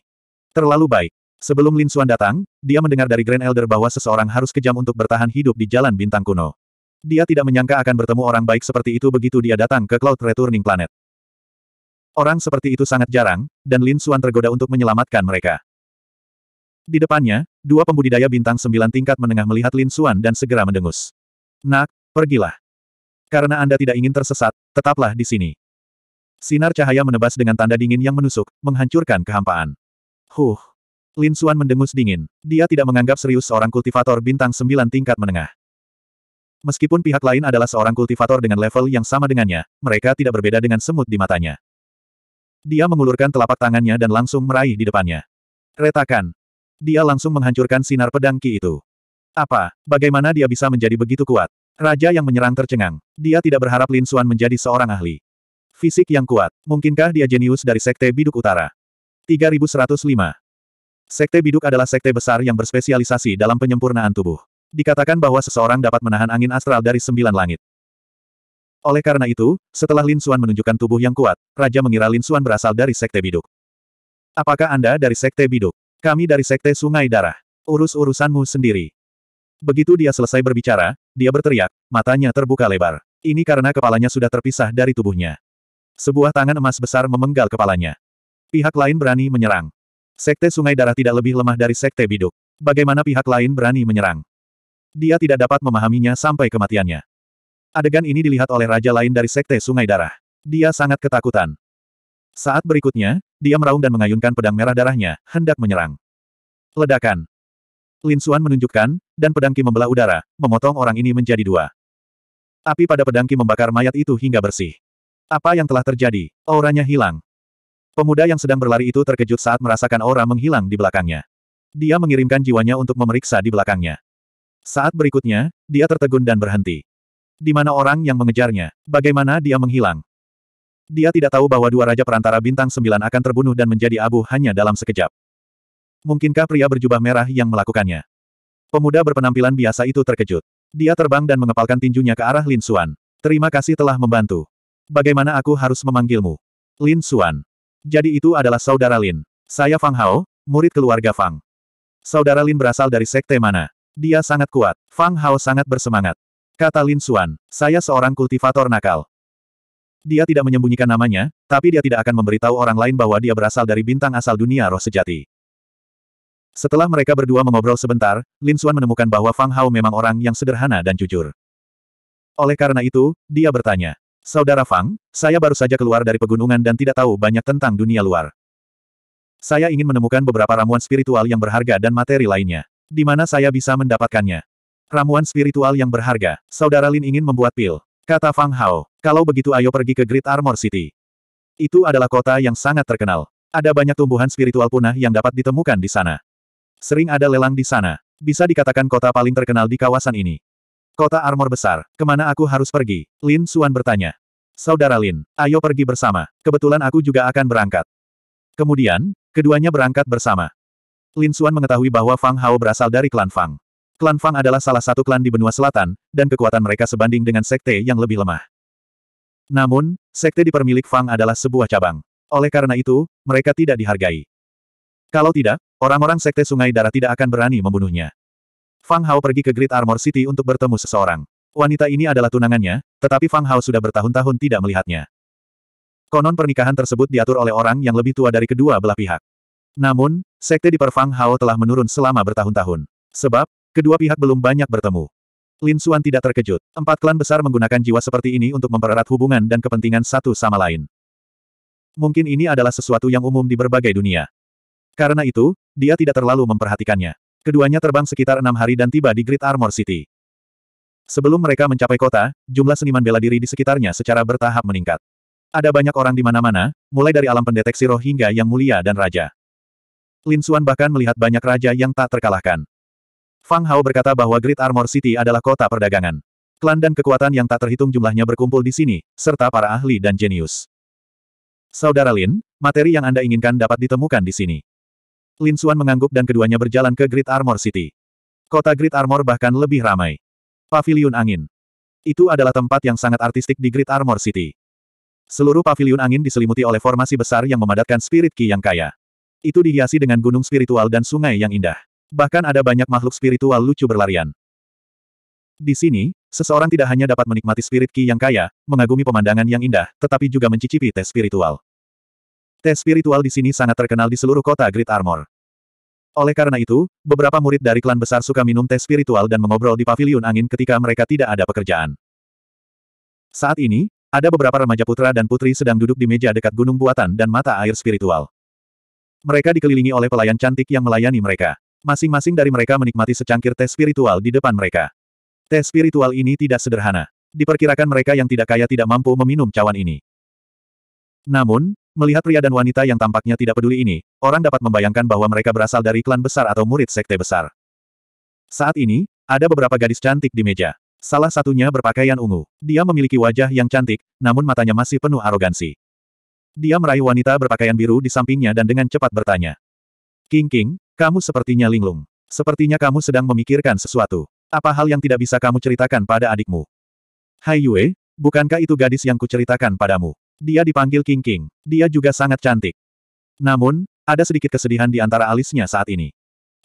Terlalu baik. Sebelum Lin Xuan datang, dia mendengar dari Grand Elder bahwa seseorang harus kejam untuk bertahan hidup di jalan bintang kuno. Dia tidak menyangka akan bertemu orang baik seperti itu begitu dia datang ke Cloud Returning Planet. Orang seperti itu sangat jarang, dan Lin Suan tergoda untuk menyelamatkan mereka. Di depannya, dua pembudidaya bintang sembilan tingkat menengah melihat Lin Suan dan segera mendengus. Nak, pergilah. Karena Anda tidak ingin tersesat, tetaplah di sini. Sinar cahaya menebas dengan tanda dingin yang menusuk, menghancurkan kehampaan. Huh. Lin Suan mendengus dingin. Dia tidak menganggap serius seorang kultivator bintang sembilan tingkat menengah. Meskipun pihak lain adalah seorang kultivator dengan level yang sama dengannya, mereka tidak berbeda dengan semut di matanya. Dia mengulurkan telapak tangannya dan langsung meraih di depannya. Retakan. Dia langsung menghancurkan sinar pedang Ki itu. Apa? Bagaimana dia bisa menjadi begitu kuat? Raja yang menyerang tercengang. Dia tidak berharap Lin Suan menjadi seorang ahli. Fisik yang kuat. Mungkinkah dia jenius dari Sekte Biduk Utara? 3105. Sekte Biduk adalah sekte besar yang berspesialisasi dalam penyempurnaan tubuh. Dikatakan bahwa seseorang dapat menahan angin astral dari sembilan langit. Oleh karena itu, setelah Lin Xuan menunjukkan tubuh yang kuat, Raja mengira Lin Xuan berasal dari Sekte Biduk. Apakah Anda dari Sekte Biduk? Kami dari Sekte Sungai Darah. Urus urusanmu sendiri. Begitu dia selesai berbicara, dia berteriak, matanya terbuka lebar. Ini karena kepalanya sudah terpisah dari tubuhnya. Sebuah tangan emas besar memenggal kepalanya. Pihak lain berani menyerang. Sekte Sungai Darah tidak lebih lemah dari Sekte Biduk. Bagaimana pihak lain berani menyerang? Dia tidak dapat memahaminya sampai kematiannya. Adegan ini dilihat oleh raja lain dari Sekte Sungai Darah. Dia sangat ketakutan. Saat berikutnya, dia meraung dan mengayunkan pedang merah darahnya, hendak menyerang. Ledakan. Lin Suan menunjukkan, dan pedang Ki membelah udara, memotong orang ini menjadi dua. Api pada pedang Ki membakar mayat itu hingga bersih. Apa yang telah terjadi? Auranya hilang. Pemuda yang sedang berlari itu terkejut saat merasakan aura menghilang di belakangnya. Dia mengirimkan jiwanya untuk memeriksa di belakangnya. Saat berikutnya, dia tertegun dan berhenti. Di mana orang yang mengejarnya? Bagaimana dia menghilang? Dia tidak tahu bahwa dua raja perantara bintang sembilan akan terbunuh dan menjadi abu hanya dalam sekejap. Mungkinkah pria berjubah merah yang melakukannya? Pemuda berpenampilan biasa itu terkejut. Dia terbang dan mengepalkan tinjunya ke arah Lin Xuan. Terima kasih telah membantu. Bagaimana aku harus memanggilmu? Lin Xuan. Jadi itu adalah saudara Lin. Saya Fang Hao, murid keluarga Fang. Saudara Lin berasal dari sekte mana? Dia sangat kuat. Fang Hao sangat bersemangat. Kata Lin Xuan, saya seorang kultivator nakal. Dia tidak menyembunyikan namanya, tapi dia tidak akan memberitahu orang lain bahwa dia berasal dari bintang asal dunia roh sejati. Setelah mereka berdua mengobrol sebentar, Lin Xuan menemukan bahwa Fang Hao memang orang yang sederhana dan jujur. Oleh karena itu, dia bertanya, Saudara Fang, saya baru saja keluar dari pegunungan dan tidak tahu banyak tentang dunia luar. Saya ingin menemukan beberapa ramuan spiritual yang berharga dan materi lainnya. Di mana saya bisa mendapatkannya? Ramuan spiritual yang berharga. Saudara Lin ingin membuat pil. Kata Fang Hao. Kalau begitu ayo pergi ke Great Armor City. Itu adalah kota yang sangat terkenal. Ada banyak tumbuhan spiritual punah yang dapat ditemukan di sana. Sering ada lelang di sana. Bisa dikatakan kota paling terkenal di kawasan ini. Kota armor besar, kemana aku harus pergi? Lin Suan bertanya. Saudara Lin, ayo pergi bersama. Kebetulan aku juga akan berangkat. Kemudian, keduanya berangkat bersama. Lin Xuan mengetahui bahwa Fang Hao berasal dari klan Fang. Klan Fang adalah salah satu klan di benua selatan, dan kekuatan mereka sebanding dengan sekte yang lebih lemah. Namun, sekte di permilik Fang adalah sebuah cabang. Oleh karena itu, mereka tidak dihargai. Kalau tidak, orang-orang sekte Sungai Darah tidak akan berani membunuhnya. Fang Hao pergi ke Great Armor City untuk bertemu seseorang. Wanita ini adalah tunangannya, tetapi Fang Hao sudah bertahun-tahun tidak melihatnya. Konon pernikahan tersebut diatur oleh orang yang lebih tua dari kedua belah pihak. Namun, Sekte di Perfang Hao telah menurun selama bertahun-tahun. Sebab, kedua pihak belum banyak bertemu. Lin Xuan tidak terkejut. Empat klan besar menggunakan jiwa seperti ini untuk mempererat hubungan dan kepentingan satu sama lain. Mungkin ini adalah sesuatu yang umum di berbagai dunia. Karena itu, dia tidak terlalu memperhatikannya. Keduanya terbang sekitar enam hari dan tiba di Great Armor City. Sebelum mereka mencapai kota, jumlah seniman bela diri di sekitarnya secara bertahap meningkat. Ada banyak orang di mana-mana, mulai dari alam pendeteksi roh hingga yang mulia dan raja. Lin Xuan bahkan melihat banyak raja yang tak terkalahkan. Fang Hao berkata bahwa Great Armor City adalah kota perdagangan. Klan dan kekuatan yang tak terhitung jumlahnya berkumpul di sini, serta para ahli dan jenius. Saudara Lin, materi yang Anda inginkan dapat ditemukan di sini. Lin Xuan mengangguk dan keduanya berjalan ke Great Armor City. Kota Great Armor bahkan lebih ramai. Paviliun Angin. Itu adalah tempat yang sangat artistik di Great Armor City. Seluruh paviliun angin diselimuti oleh formasi besar yang memadatkan spirit ki yang kaya. Itu dihiasi dengan gunung spiritual dan sungai yang indah. Bahkan ada banyak makhluk spiritual lucu berlarian. Di sini, seseorang tidak hanya dapat menikmati spirit ki yang kaya, mengagumi pemandangan yang indah, tetapi juga mencicipi teh spiritual. Teh spiritual di sini sangat terkenal di seluruh kota Great Armor. Oleh karena itu, beberapa murid dari klan besar suka minum teh spiritual dan mengobrol di paviliun angin ketika mereka tidak ada pekerjaan. Saat ini, ada beberapa remaja putra dan putri sedang duduk di meja dekat gunung buatan dan mata air spiritual. Mereka dikelilingi oleh pelayan cantik yang melayani mereka. Masing-masing dari mereka menikmati secangkir teh spiritual di depan mereka. Teh spiritual ini tidak sederhana. Diperkirakan mereka yang tidak kaya tidak mampu meminum cawan ini. Namun, melihat pria dan wanita yang tampaknya tidak peduli ini, orang dapat membayangkan bahwa mereka berasal dari klan besar atau murid sekte besar. Saat ini, ada beberapa gadis cantik di meja. Salah satunya berpakaian ungu. Dia memiliki wajah yang cantik, namun matanya masih penuh arogansi. Dia meraih wanita berpakaian biru di sampingnya dan dengan cepat bertanya. King King, kamu sepertinya linglung. Sepertinya kamu sedang memikirkan sesuatu. Apa hal yang tidak bisa kamu ceritakan pada adikmu? Hai Yue, bukankah itu gadis yang kuceritakan padamu? Dia dipanggil King King. Dia juga sangat cantik. Namun, ada sedikit kesedihan di antara alisnya saat ini.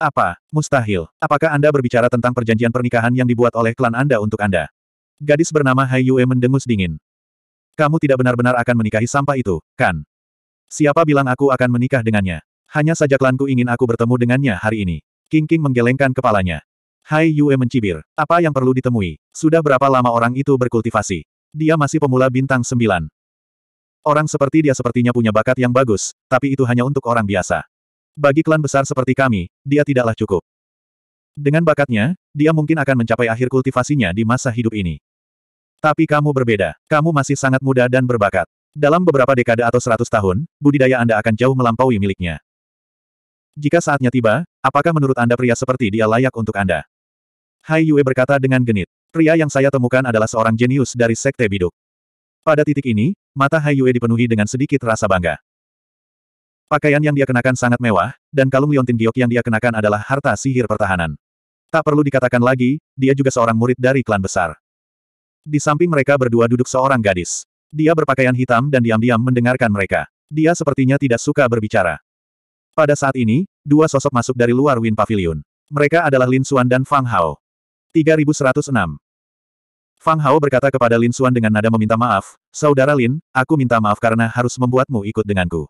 Apa? Mustahil. Apakah Anda berbicara tentang perjanjian pernikahan yang dibuat oleh klan Anda untuk Anda? Gadis bernama Hai Yue mendengus dingin. Kamu tidak benar-benar akan menikahi sampah itu, kan? Siapa bilang aku akan menikah dengannya? Hanya saja klanku ingin aku bertemu dengannya hari ini. King King menggelengkan kepalanya. Hai Yue mencibir. Apa yang perlu ditemui? Sudah berapa lama orang itu berkultivasi? Dia masih pemula bintang sembilan. Orang seperti dia sepertinya punya bakat yang bagus, tapi itu hanya untuk orang biasa. Bagi klan besar seperti kami, dia tidaklah cukup. Dengan bakatnya, dia mungkin akan mencapai akhir kultivasinya di masa hidup ini. Tapi kamu berbeda. Kamu masih sangat muda dan berbakat. Dalam beberapa dekade atau seratus tahun, budidaya Anda akan jauh melampaui miliknya. Jika saatnya tiba, apakah menurut Anda pria seperti dia layak untuk Anda? Hai Yue berkata dengan genit. Pria yang saya temukan adalah seorang jenius dari Sekte Biduk. Pada titik ini, mata Hai Yue dipenuhi dengan sedikit rasa bangga. Pakaian yang dia kenakan sangat mewah, dan kalung liontin giok yang dia kenakan adalah harta sihir pertahanan. Tak perlu dikatakan lagi, dia juga seorang murid dari klan besar. Di samping mereka berdua duduk seorang gadis. Dia berpakaian hitam dan diam-diam mendengarkan mereka. Dia sepertinya tidak suka berbicara. Pada saat ini, dua sosok masuk dari luar Win Pavilion. Mereka adalah Lin Xuan dan Fang Hao. 3106 Fang Hao berkata kepada Lin Xuan dengan nada meminta maaf, Saudara Lin, aku minta maaf karena harus membuatmu ikut denganku.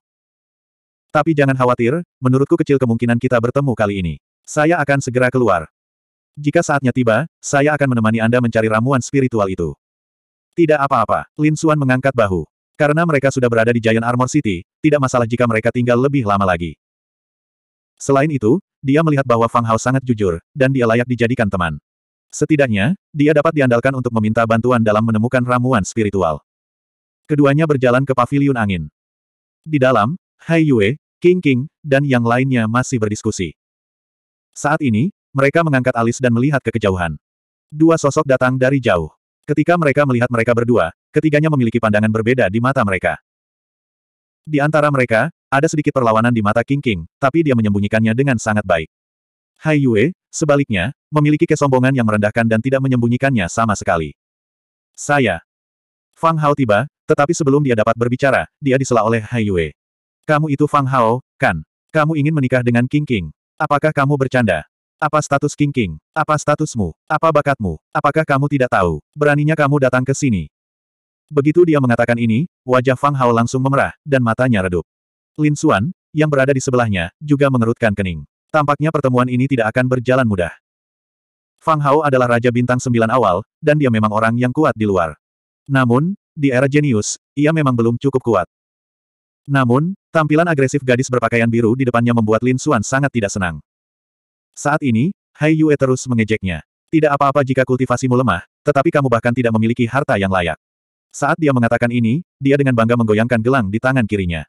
Tapi jangan khawatir, menurutku kecil kemungkinan kita bertemu kali ini. Saya akan segera keluar. Jika saatnya tiba, saya akan menemani Anda mencari ramuan spiritual itu. Tidak apa-apa, Lin Suan mengangkat bahu. Karena mereka sudah berada di Giant Armor City, tidak masalah jika mereka tinggal lebih lama lagi. Selain itu, dia melihat bahwa Fang Hao sangat jujur, dan dia layak dijadikan teman. Setidaknya, dia dapat diandalkan untuk meminta bantuan dalam menemukan ramuan spiritual. Keduanya berjalan ke paviliun angin. Di dalam, Hai Yue, King King, dan yang lainnya masih berdiskusi. Saat ini, mereka mengangkat alis dan melihat ke kejauhan. Dua sosok datang dari jauh. Ketika mereka melihat mereka berdua, ketiganya memiliki pandangan berbeda di mata mereka. Di antara mereka, ada sedikit perlawanan di mata King King, tapi dia menyembunyikannya dengan sangat baik. Hai Yue, sebaliknya, memiliki kesombongan yang merendahkan dan tidak menyembunyikannya sama sekali. Saya. Fang Hao tiba, tetapi sebelum dia dapat berbicara, dia disela oleh Hai Yue. Kamu itu Fang Hao, kan? Kamu ingin menikah dengan King King. Apakah kamu bercanda? Apa status King King? Apa statusmu? Apa bakatmu? Apakah kamu tidak tahu? Beraninya kamu datang ke sini? Begitu dia mengatakan ini, wajah Fang Hao langsung memerah, dan matanya redup. Lin Xuan, yang berada di sebelahnya, juga mengerutkan kening. Tampaknya pertemuan ini tidak akan berjalan mudah. Fang Hao adalah Raja Bintang Sembilan awal, dan dia memang orang yang kuat di luar. Namun, di era jenius, ia memang belum cukup kuat. Namun, tampilan agresif gadis berpakaian biru di depannya membuat Lin Xuan sangat tidak senang. Saat ini, Hai Yue terus mengejeknya. Tidak apa-apa jika kultivasimu lemah, tetapi kamu bahkan tidak memiliki harta yang layak. Saat dia mengatakan ini, dia dengan bangga menggoyangkan gelang di tangan kirinya.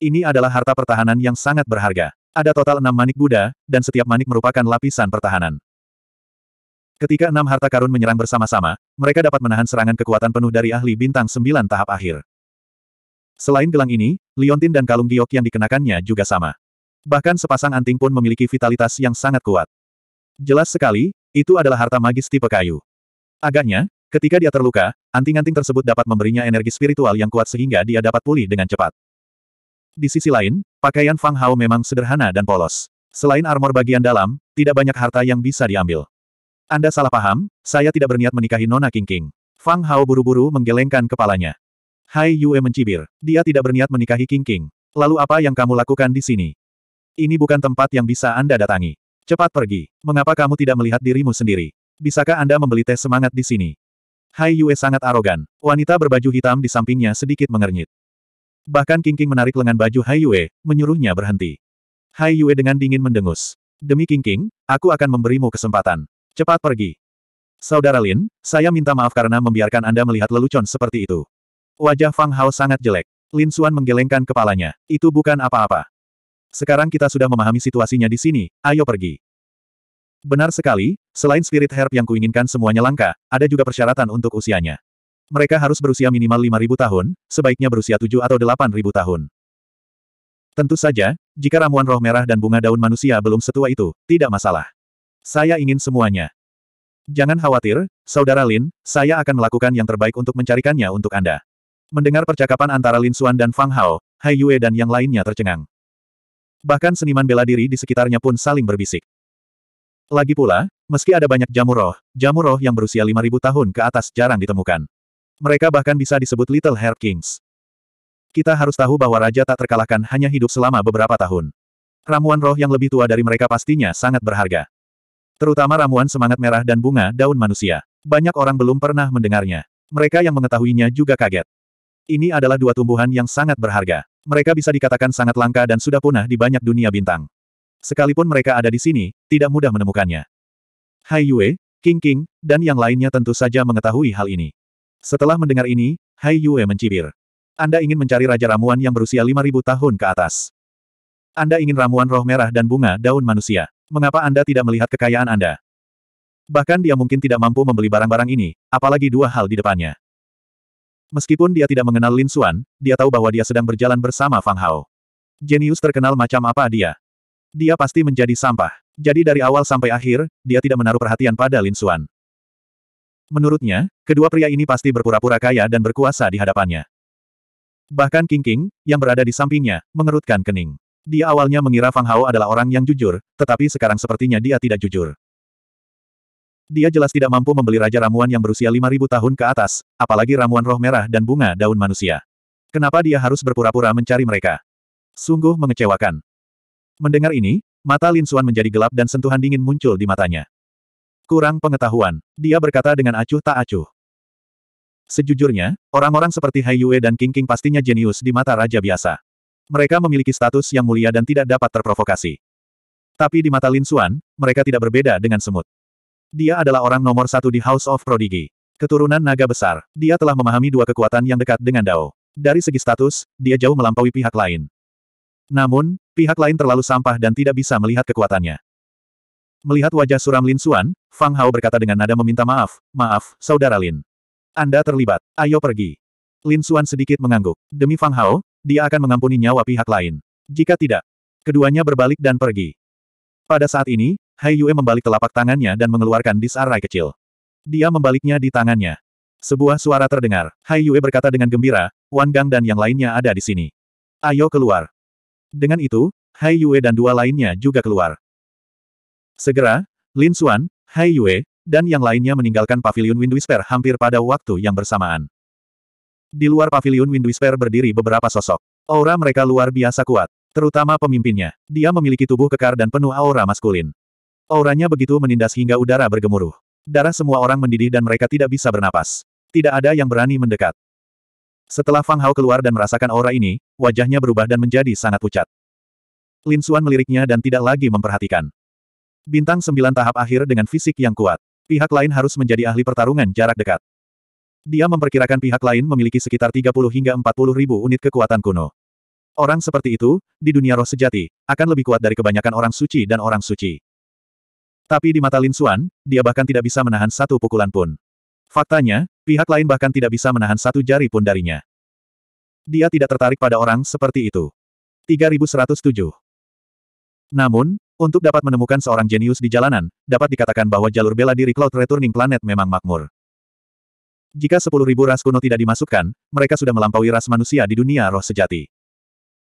Ini adalah harta pertahanan yang sangat berharga. Ada total enam manik Buddha, dan setiap manik merupakan lapisan pertahanan. Ketika enam harta karun menyerang bersama-sama, mereka dapat menahan serangan kekuatan penuh dari ahli bintang sembilan tahap akhir. Selain gelang ini, liontin dan kalung giok yang dikenakannya juga sama. Bahkan sepasang anting pun memiliki vitalitas yang sangat kuat. Jelas sekali, itu adalah harta magis tipe kayu. Agaknya, ketika dia terluka, anting-anting tersebut dapat memberinya energi spiritual yang kuat sehingga dia dapat pulih dengan cepat. Di sisi lain, pakaian Fang Hao memang sederhana dan polos. Selain armor bagian dalam, tidak banyak harta yang bisa diambil. Anda salah paham, saya tidak berniat menikahi Nona King King. Fang Hao buru-buru menggelengkan kepalanya. Hai Yue mencibir, dia tidak berniat menikahi King King. Lalu apa yang kamu lakukan di sini? Ini bukan tempat yang bisa Anda datangi. Cepat pergi. Mengapa kamu tidak melihat dirimu sendiri? Bisakah Anda membeli teh semangat di sini? Hai Yue sangat arogan. Wanita berbaju hitam di sampingnya sedikit mengernyit. Bahkan King King menarik lengan baju Hai Yue, menyuruhnya berhenti. Hai Yue dengan dingin mendengus. Demi King King, aku akan memberimu kesempatan. Cepat pergi. Saudara Lin, saya minta maaf karena membiarkan Anda melihat lelucon seperti itu. Wajah Fang Hao sangat jelek. Lin Suan menggelengkan kepalanya. Itu bukan apa-apa. Sekarang kita sudah memahami situasinya di sini, ayo pergi. Benar sekali, selain spirit herb yang kuinginkan semuanya langka, ada juga persyaratan untuk usianya. Mereka harus berusia minimal 5.000 tahun, sebaiknya berusia 7 atau 8.000 tahun. Tentu saja, jika ramuan roh merah dan bunga daun manusia belum setua itu, tidak masalah. Saya ingin semuanya. Jangan khawatir, Saudara Lin, saya akan melakukan yang terbaik untuk mencarikannya untuk Anda. Mendengar percakapan antara Lin Xuan dan Fang Hao, Hai Yue dan yang lainnya tercengang. Bahkan seniman bela diri di sekitarnya pun saling berbisik. Lagi pula, meski ada banyak jamur roh, jamur roh yang berusia 5.000 tahun ke atas jarang ditemukan. Mereka bahkan bisa disebut Little Hair Kings. Kita harus tahu bahwa raja tak terkalahkan hanya hidup selama beberapa tahun. Ramuan roh yang lebih tua dari mereka pastinya sangat berharga. Terutama ramuan semangat merah dan bunga daun manusia. Banyak orang belum pernah mendengarnya. Mereka yang mengetahuinya juga kaget. Ini adalah dua tumbuhan yang sangat berharga. Mereka bisa dikatakan sangat langka dan sudah punah di banyak dunia bintang. Sekalipun mereka ada di sini, tidak mudah menemukannya. Hai Yue, King King, dan yang lainnya tentu saja mengetahui hal ini. Setelah mendengar ini, Hai Yue mencibir. Anda ingin mencari Raja Ramuan yang berusia 5.000 tahun ke atas. Anda ingin ramuan roh merah dan bunga daun manusia. Mengapa Anda tidak melihat kekayaan Anda? Bahkan dia mungkin tidak mampu membeli barang-barang ini, apalagi dua hal di depannya. Meskipun dia tidak mengenal Lin Xuan, dia tahu bahwa dia sedang berjalan bersama Fang Hao. Jenius terkenal macam apa dia? Dia pasti menjadi sampah. Jadi dari awal sampai akhir, dia tidak menaruh perhatian pada Lin Xuan. Menurutnya, kedua pria ini pasti berpura-pura kaya dan berkuasa di hadapannya. Bahkan King King, yang berada di sampingnya, mengerutkan kening. Dia awalnya mengira Fang Hao adalah orang yang jujur, tetapi sekarang sepertinya dia tidak jujur. Dia jelas tidak mampu membeli raja ramuan yang berusia 5.000 tahun ke atas, apalagi ramuan roh merah dan bunga daun manusia. Kenapa dia harus berpura-pura mencari mereka? Sungguh mengecewakan. Mendengar ini, mata Lin Xuan menjadi gelap dan sentuhan dingin muncul di matanya. Kurang pengetahuan, dia berkata dengan acuh tak acuh. Sejujurnya, orang-orang seperti Hai Yue dan King King pastinya jenius di mata raja biasa. Mereka memiliki status yang mulia dan tidak dapat terprovokasi. Tapi di mata Lin Xuan, mereka tidak berbeda dengan semut. Dia adalah orang nomor satu di House of Prodigy. Keturunan naga besar, dia telah memahami dua kekuatan yang dekat dengan Dao. Dari segi status, dia jauh melampaui pihak lain. Namun, pihak lain terlalu sampah dan tidak bisa melihat kekuatannya. Melihat wajah suram Lin Suan, Fang Hao berkata dengan nada meminta maaf, maaf, saudara Lin. Anda terlibat, ayo pergi. Lin Suan sedikit mengangguk. Demi Fang Hao, dia akan mengampuni nyawa pihak lain. Jika tidak, keduanya berbalik dan pergi. Pada saat ini, Hai Yue membalik telapak tangannya dan mengeluarkan disarai kecil. Dia membaliknya di tangannya. Sebuah suara terdengar. Hai Yue berkata dengan gembira, Wan Gang dan yang lainnya ada di sini. Ayo keluar. Dengan itu, Hai Yue dan dua lainnya juga keluar. Segera, Lin Xuan, Hai Yue, dan yang lainnya meninggalkan pavilion Wind Whisper hampir pada waktu yang bersamaan. Di luar pavilion Wind Whisper berdiri beberapa sosok. Aura mereka luar biasa kuat, terutama pemimpinnya. Dia memiliki tubuh kekar dan penuh aura maskulin. Auranya begitu menindas hingga udara bergemuruh. Darah semua orang mendidih dan mereka tidak bisa bernapas. Tidak ada yang berani mendekat. Setelah Fang Hao keluar dan merasakan aura ini, wajahnya berubah dan menjadi sangat pucat. Lin Xuan meliriknya dan tidak lagi memperhatikan. Bintang sembilan tahap akhir dengan fisik yang kuat. Pihak lain harus menjadi ahli pertarungan jarak dekat. Dia memperkirakan pihak lain memiliki sekitar 30 hingga 40 ribu unit kekuatan kuno. Orang seperti itu, di dunia roh sejati, akan lebih kuat dari kebanyakan orang suci dan orang suci. Tapi di mata Lin Xuan, dia bahkan tidak bisa menahan satu pukulan pun. Faktanya, pihak lain bahkan tidak bisa menahan satu jari pun darinya. Dia tidak tertarik pada orang seperti itu. 3107 Namun, untuk dapat menemukan seorang jenius di jalanan, dapat dikatakan bahwa jalur bela diri Cloud Returning Planet memang makmur. Jika 10.000 ras kuno tidak dimasukkan, mereka sudah melampaui ras manusia di dunia roh sejati.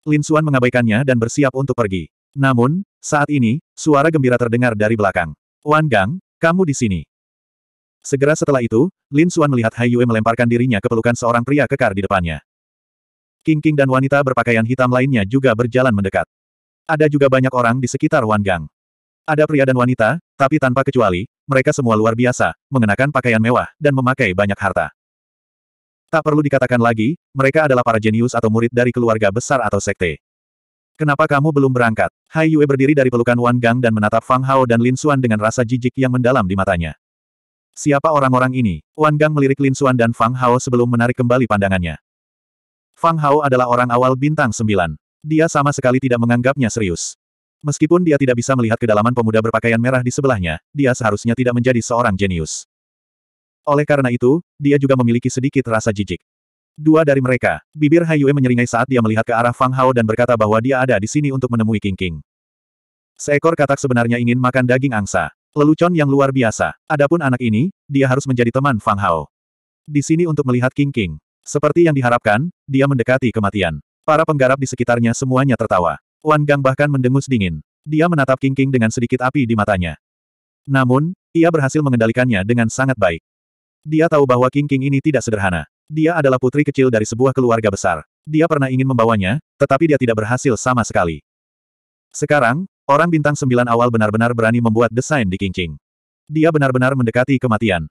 Lin Xuan mengabaikannya dan bersiap untuk pergi. Namun, saat ini, suara gembira terdengar dari belakang. Wan Gang, kamu di sini. Segera setelah itu, Lin Xuan melihat Hai Yue melemparkan dirinya ke pelukan seorang pria kekar di depannya. King King dan wanita berpakaian hitam lainnya juga berjalan mendekat. Ada juga banyak orang di sekitar Wan Gang. Ada pria dan wanita, tapi tanpa kecuali, mereka semua luar biasa, mengenakan pakaian mewah, dan memakai banyak harta. Tak perlu dikatakan lagi, mereka adalah para jenius atau murid dari keluarga besar atau sekte. Kenapa kamu belum berangkat? Hai Yue berdiri dari pelukan Wan Gang dan menatap Fang Hao dan Lin Xuan dengan rasa jijik yang mendalam di matanya. Siapa orang-orang ini? Wan Gang melirik Lin Xuan dan Fang Hao sebelum menarik kembali pandangannya. Fang Hao adalah orang awal bintang sembilan. Dia sama sekali tidak menganggapnya serius. Meskipun dia tidak bisa melihat kedalaman pemuda berpakaian merah di sebelahnya, dia seharusnya tidak menjadi seorang jenius. Oleh karena itu, dia juga memiliki sedikit rasa jijik. Dua dari mereka, bibir Hai Yue menyeringai saat dia melihat ke arah Fang Hao dan berkata bahwa dia ada di sini untuk menemui King King. Seekor katak sebenarnya ingin makan daging angsa. Lelucon yang luar biasa. Adapun anak ini, dia harus menjadi teman Fang Hao. Di sini untuk melihat King King. Seperti yang diharapkan, dia mendekati kematian. Para penggarap di sekitarnya semuanya tertawa. Wan Gang bahkan mendengus dingin. Dia menatap King King dengan sedikit api di matanya. Namun, ia berhasil mengendalikannya dengan sangat baik. Dia tahu bahwa King King ini tidak sederhana. Dia adalah putri kecil dari sebuah keluarga besar. Dia pernah ingin membawanya, tetapi dia tidak berhasil sama sekali. Sekarang, orang bintang sembilan awal benar-benar berani membuat desain di kincing. Dia benar-benar mendekati kematian.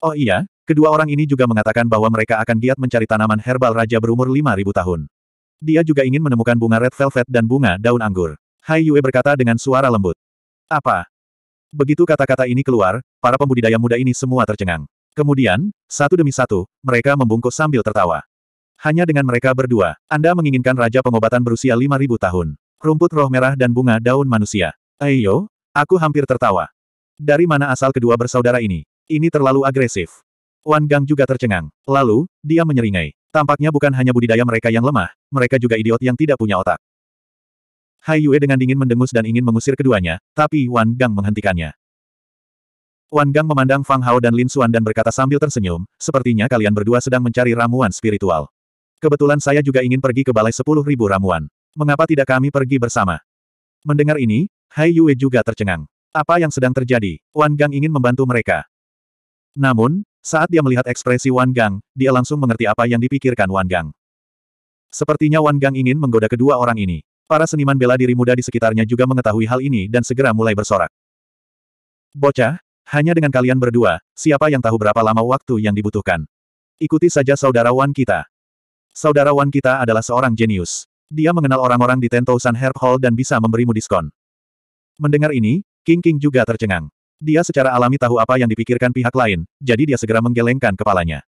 Oh iya, kedua orang ini juga mengatakan bahwa mereka akan giat mencari tanaman herbal raja berumur 5.000 tahun. Dia juga ingin menemukan bunga red velvet dan bunga daun anggur. Hai Yue berkata dengan suara lembut. Apa? Begitu kata-kata ini keluar, para pembudidaya muda ini semua tercengang. Kemudian, satu demi satu, mereka membungkuk sambil tertawa. Hanya dengan mereka berdua, Anda menginginkan Raja Pengobatan berusia 5.000 tahun. Rumput roh merah dan bunga daun manusia. Ayo, aku hampir tertawa. Dari mana asal kedua bersaudara ini? Ini terlalu agresif. Wan Gang juga tercengang. Lalu, dia menyeringai. Tampaknya bukan hanya budidaya mereka yang lemah, mereka juga idiot yang tidak punya otak. Hai Yue dengan dingin mendengus dan ingin mengusir keduanya, tapi Wan Gang menghentikannya. Wan Gang memandang Fang Hao dan Lin Suan dan berkata sambil tersenyum, sepertinya kalian berdua sedang mencari ramuan spiritual. Kebetulan saya juga ingin pergi ke balai sepuluh ribu ramuan. Mengapa tidak kami pergi bersama? Mendengar ini, Hai Yue juga tercengang. Apa yang sedang terjadi? Wan Gang ingin membantu mereka. Namun, saat dia melihat ekspresi Wan Gang, dia langsung mengerti apa yang dipikirkan Wan Gang. Sepertinya Wan Gang ingin menggoda kedua orang ini. Para seniman bela diri muda di sekitarnya juga mengetahui hal ini dan segera mulai bersorak. Bocah, hanya dengan kalian berdua, siapa yang tahu berapa lama waktu yang dibutuhkan. Ikuti saja saudara Wan kita. Saudara Wan kita adalah seorang jenius. Dia mengenal orang-orang di Tento San Herb Hall dan bisa memberimu diskon. Mendengar ini, King King juga tercengang. Dia secara alami tahu apa yang dipikirkan pihak lain, jadi dia segera menggelengkan kepalanya.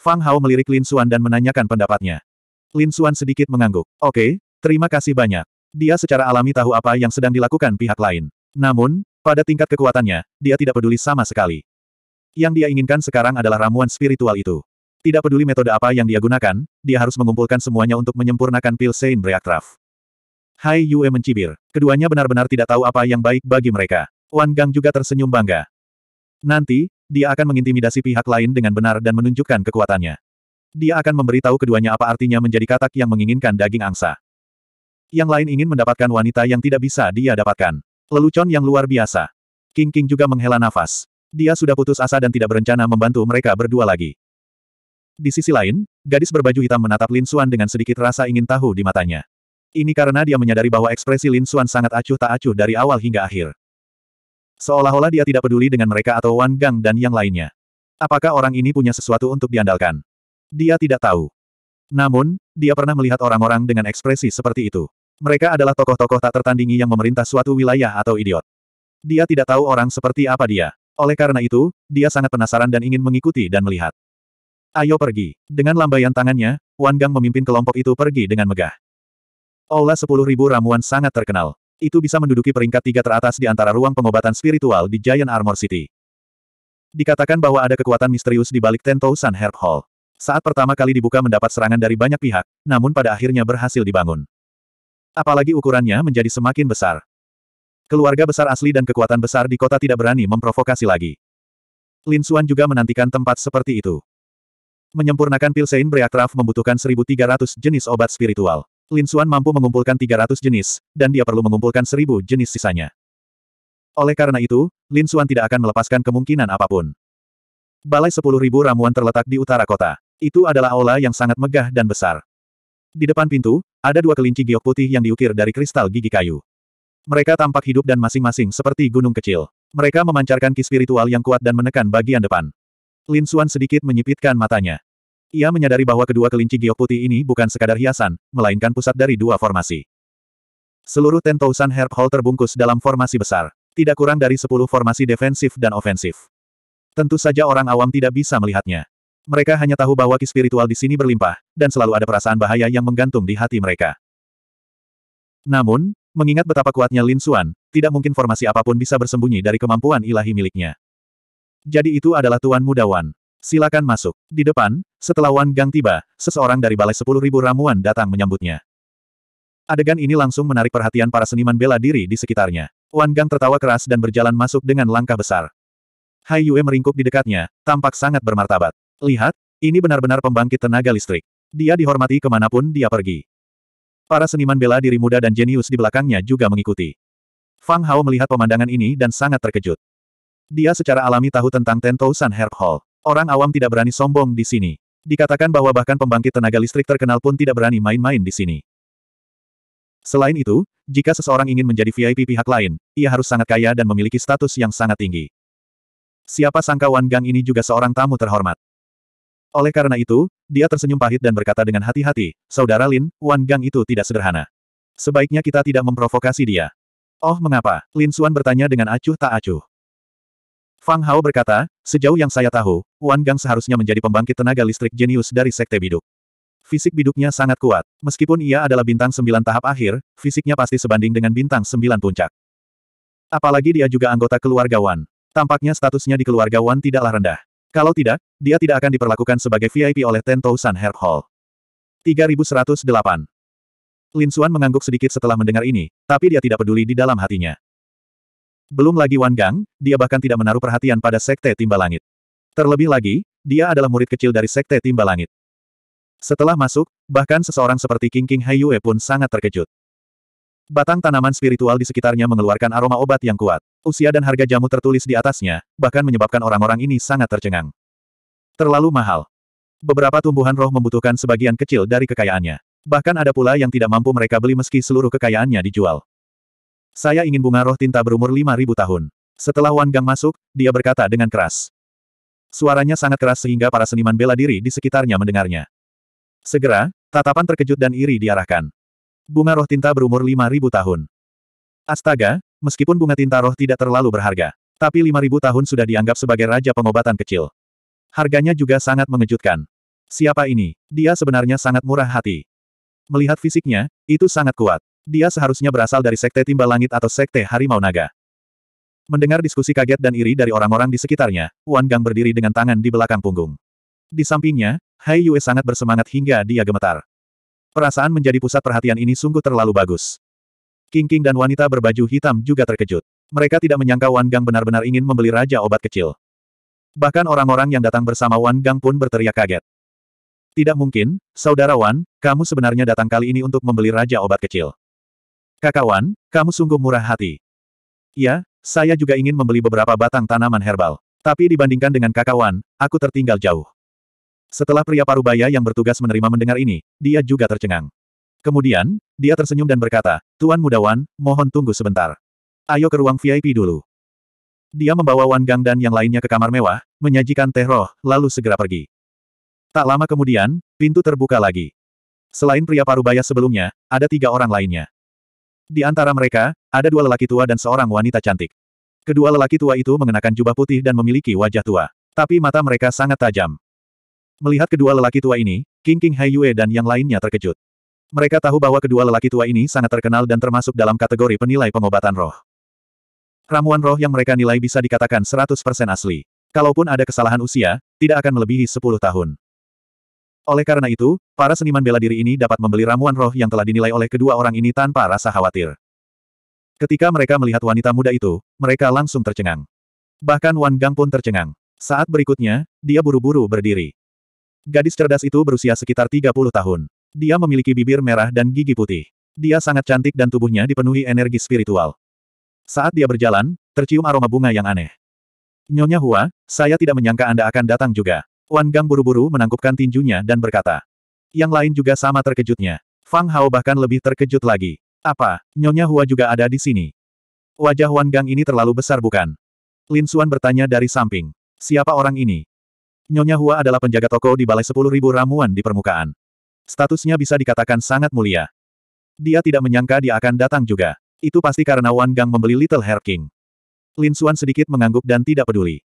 Fang Hao melirik Lin Xuan dan menanyakan pendapatnya. Lin Xuan sedikit mengangguk. Oke, terima kasih banyak. Dia secara alami tahu apa yang sedang dilakukan pihak lain. Namun, pada tingkat kekuatannya, dia tidak peduli sama sekali. Yang dia inginkan sekarang adalah ramuan spiritual itu. Tidak peduli metode apa yang dia gunakan, dia harus mengumpulkan semuanya untuk menyempurnakan pil Sein Reactraf. Hai Yue mencibir. Keduanya benar-benar tidak tahu apa yang baik bagi mereka. Wan Gang juga tersenyum bangga. Nanti, dia akan mengintimidasi pihak lain dengan benar dan menunjukkan kekuatannya. Dia akan memberitahu keduanya apa artinya menjadi katak yang menginginkan daging angsa. Yang lain ingin mendapatkan wanita yang tidak bisa dia dapatkan. Lelucon yang luar biasa. King King juga menghela nafas. Dia sudah putus asa dan tidak berencana membantu mereka berdua lagi. Di sisi lain, gadis berbaju hitam menatap Lin Xuan dengan sedikit rasa ingin tahu di matanya. Ini karena dia menyadari bahwa ekspresi Lin Xuan sangat acuh tak acuh dari awal hingga akhir. Seolah-olah dia tidak peduli dengan mereka atau Wan Gang dan yang lainnya. Apakah orang ini punya sesuatu untuk diandalkan? Dia tidak tahu. Namun, dia pernah melihat orang-orang dengan ekspresi seperti itu. Mereka adalah tokoh-tokoh tak tertandingi yang memerintah suatu wilayah atau idiot. Dia tidak tahu orang seperti apa dia. Oleh karena itu, dia sangat penasaran dan ingin mengikuti dan melihat. Ayo pergi. Dengan lambaian tangannya, Wan Gang memimpin kelompok itu pergi dengan megah. Aula 10.000 ramuan sangat terkenal. Itu bisa menduduki peringkat tiga teratas di antara ruang pengobatan spiritual di Giant Armor City. Dikatakan bahwa ada kekuatan misterius di balik Ten Thousand Herb Hall. Saat pertama kali dibuka mendapat serangan dari banyak pihak, namun pada akhirnya berhasil dibangun. Apalagi ukurannya menjadi semakin besar. Keluarga besar asli dan kekuatan besar di kota tidak berani memprovokasi lagi. Lin Xuan juga menantikan tempat seperti itu. Menyempurnakan Pil Sein Breakcraft membutuhkan 1.300 jenis obat spiritual. Lin Xuan mampu mengumpulkan 300 jenis, dan dia perlu mengumpulkan 1.000 jenis sisanya. Oleh karena itu, Lin Xuan tidak akan melepaskan kemungkinan apapun. Balai 10.000 ramuan terletak di utara kota. Itu adalah aula yang sangat megah dan besar. Di depan pintu, ada dua kelinci giok putih yang diukir dari kristal gigi kayu. Mereka tampak hidup dan masing-masing seperti gunung kecil. Mereka memancarkan ki spiritual yang kuat dan menekan bagian depan. Lin Xuan sedikit menyipitkan matanya. Ia menyadari bahwa kedua kelinci giok putih ini bukan sekadar hiasan, melainkan pusat dari dua formasi. Seluruh Tentousan Herb Hall terbungkus dalam formasi besar. Tidak kurang dari sepuluh formasi defensif dan ofensif. Tentu saja orang awam tidak bisa melihatnya. Mereka hanya tahu bahwa ki spiritual di sini berlimpah, dan selalu ada perasaan bahaya yang menggantung di hati mereka. Namun, mengingat betapa kuatnya Lin Xuan, tidak mungkin formasi apapun bisa bersembunyi dari kemampuan ilahi miliknya. Jadi itu adalah Tuan Muda Wan. Silakan masuk. Di depan, setelah Wan Gang tiba, seseorang dari Balai Sepuluh Ribu Ramuan datang menyambutnya. Adegan ini langsung menarik perhatian para seniman bela diri di sekitarnya. Wan Gang tertawa keras dan berjalan masuk dengan langkah besar. Hai Yue meringkuk di dekatnya, tampak sangat bermartabat. Lihat, ini benar-benar pembangkit tenaga listrik. Dia dihormati kemanapun dia pergi. Para seniman bela diri muda dan jenius di belakangnya juga mengikuti. Fang Hao melihat pemandangan ini dan sangat terkejut. Dia secara alami tahu tentang Tentousan Herb Hall. Orang awam tidak berani sombong di sini. Dikatakan bahwa bahkan pembangkit tenaga listrik terkenal pun tidak berani main-main di sini. Selain itu, jika seseorang ingin menjadi VIP pihak lain, ia harus sangat kaya dan memiliki status yang sangat tinggi. Siapa sangka Wan Gang ini juga seorang tamu terhormat. Oleh karena itu, dia tersenyum pahit dan berkata dengan hati-hati, Saudara Lin, Wan Gang itu tidak sederhana. Sebaiknya kita tidak memprovokasi dia. Oh mengapa? Lin Xuan bertanya dengan acuh tak acuh. Fang Hao berkata, sejauh yang saya tahu, Wan Gang seharusnya menjadi pembangkit tenaga listrik jenius dari Sekte Biduk. Fisik biduknya sangat kuat. Meskipun ia adalah bintang sembilan tahap akhir, fisiknya pasti sebanding dengan bintang sembilan puncak. Apalagi dia juga anggota keluarga Wan. Tampaknya statusnya di keluarga Wan tidaklah rendah. Kalau tidak, dia tidak akan diperlakukan sebagai VIP oleh Tento San Herb Hall. 3108 Lin Xuan mengangguk sedikit setelah mendengar ini, tapi dia tidak peduli di dalam hatinya. Belum lagi Wan Gang, dia bahkan tidak menaruh perhatian pada Sekte Timba Langit. Terlebih lagi, dia adalah murid kecil dari Sekte Timba Langit. Setelah masuk, bahkan seseorang seperti King King Hai Yue pun sangat terkejut. Batang tanaman spiritual di sekitarnya mengeluarkan aroma obat yang kuat. Usia dan harga jamu tertulis di atasnya, bahkan menyebabkan orang-orang ini sangat tercengang. Terlalu mahal. Beberapa tumbuhan roh membutuhkan sebagian kecil dari kekayaannya. Bahkan ada pula yang tidak mampu mereka beli meski seluruh kekayaannya dijual. Saya ingin bunga roh tinta berumur 5.000 tahun. Setelah Wan Gang masuk, dia berkata dengan keras. Suaranya sangat keras sehingga para seniman bela diri di sekitarnya mendengarnya. Segera, tatapan terkejut dan iri diarahkan. Bunga roh tinta berumur 5.000 tahun. Astaga, meskipun bunga tinta roh tidak terlalu berharga. Tapi 5.000 tahun sudah dianggap sebagai raja pengobatan kecil. Harganya juga sangat mengejutkan. Siapa ini? Dia sebenarnya sangat murah hati. Melihat fisiknya, itu sangat kuat. Dia seharusnya berasal dari Sekte Timba Langit atau Sekte Harimau Naga. Mendengar diskusi kaget dan iri dari orang-orang di sekitarnya, Wan Gang berdiri dengan tangan di belakang punggung. Di sampingnya, Hai Yue sangat bersemangat hingga dia gemetar. Perasaan menjadi pusat perhatian ini sungguh terlalu bagus. King King dan wanita berbaju hitam juga terkejut. Mereka tidak menyangka Wan Gang benar-benar ingin membeli raja obat kecil. Bahkan orang-orang yang datang bersama Wan Gang pun berteriak kaget. Tidak mungkin, Saudara Wan, kamu sebenarnya datang kali ini untuk membeli raja obat kecil. Kakak Wan, kamu sungguh murah hati. Ya, saya juga ingin membeli beberapa batang tanaman herbal. Tapi dibandingkan dengan kakak Wan, aku tertinggal jauh. Setelah pria parubaya yang bertugas menerima mendengar ini, dia juga tercengang. Kemudian, dia tersenyum dan berkata, Tuan Mudawan, mohon tunggu sebentar. Ayo ke ruang VIP dulu. Dia membawa Wan Gang dan yang lainnya ke kamar mewah, menyajikan teh roh, lalu segera pergi. Tak lama kemudian, pintu terbuka lagi. Selain pria parubaya sebelumnya, ada tiga orang lainnya. Di antara mereka, ada dua lelaki tua dan seorang wanita cantik. Kedua lelaki tua itu mengenakan jubah putih dan memiliki wajah tua. Tapi mata mereka sangat tajam. Melihat kedua lelaki tua ini, King King Hai Yue dan yang lainnya terkejut. Mereka tahu bahwa kedua lelaki tua ini sangat terkenal dan termasuk dalam kategori penilai pengobatan roh. Ramuan roh yang mereka nilai bisa dikatakan 100% asli. Kalaupun ada kesalahan usia, tidak akan melebihi 10 tahun. Oleh karena itu, para seniman bela diri ini dapat membeli ramuan roh yang telah dinilai oleh kedua orang ini tanpa rasa khawatir. Ketika mereka melihat wanita muda itu, mereka langsung tercengang. Bahkan Wan Gang pun tercengang. Saat berikutnya, dia buru-buru berdiri. Gadis cerdas itu berusia sekitar 30 tahun. Dia memiliki bibir merah dan gigi putih. Dia sangat cantik dan tubuhnya dipenuhi energi spiritual. Saat dia berjalan, tercium aroma bunga yang aneh. Nyonya Hua, saya tidak menyangka Anda akan datang juga. Wan Gang buru-buru menangkupkan tinjunya dan berkata. Yang lain juga sama terkejutnya. Fang Hao bahkan lebih terkejut lagi. Apa, Nyonya Hua juga ada di sini? Wajah Wan Gang ini terlalu besar bukan? Lin Xuan bertanya dari samping. Siapa orang ini? Nyonya Hua adalah penjaga toko di Balai sepuluh ribu Ramuan di permukaan. Statusnya bisa dikatakan sangat mulia. Dia tidak menyangka dia akan datang juga. Itu pasti karena Wan Gang membeli Little Hair King. Lin Xuan sedikit mengangguk dan tidak peduli.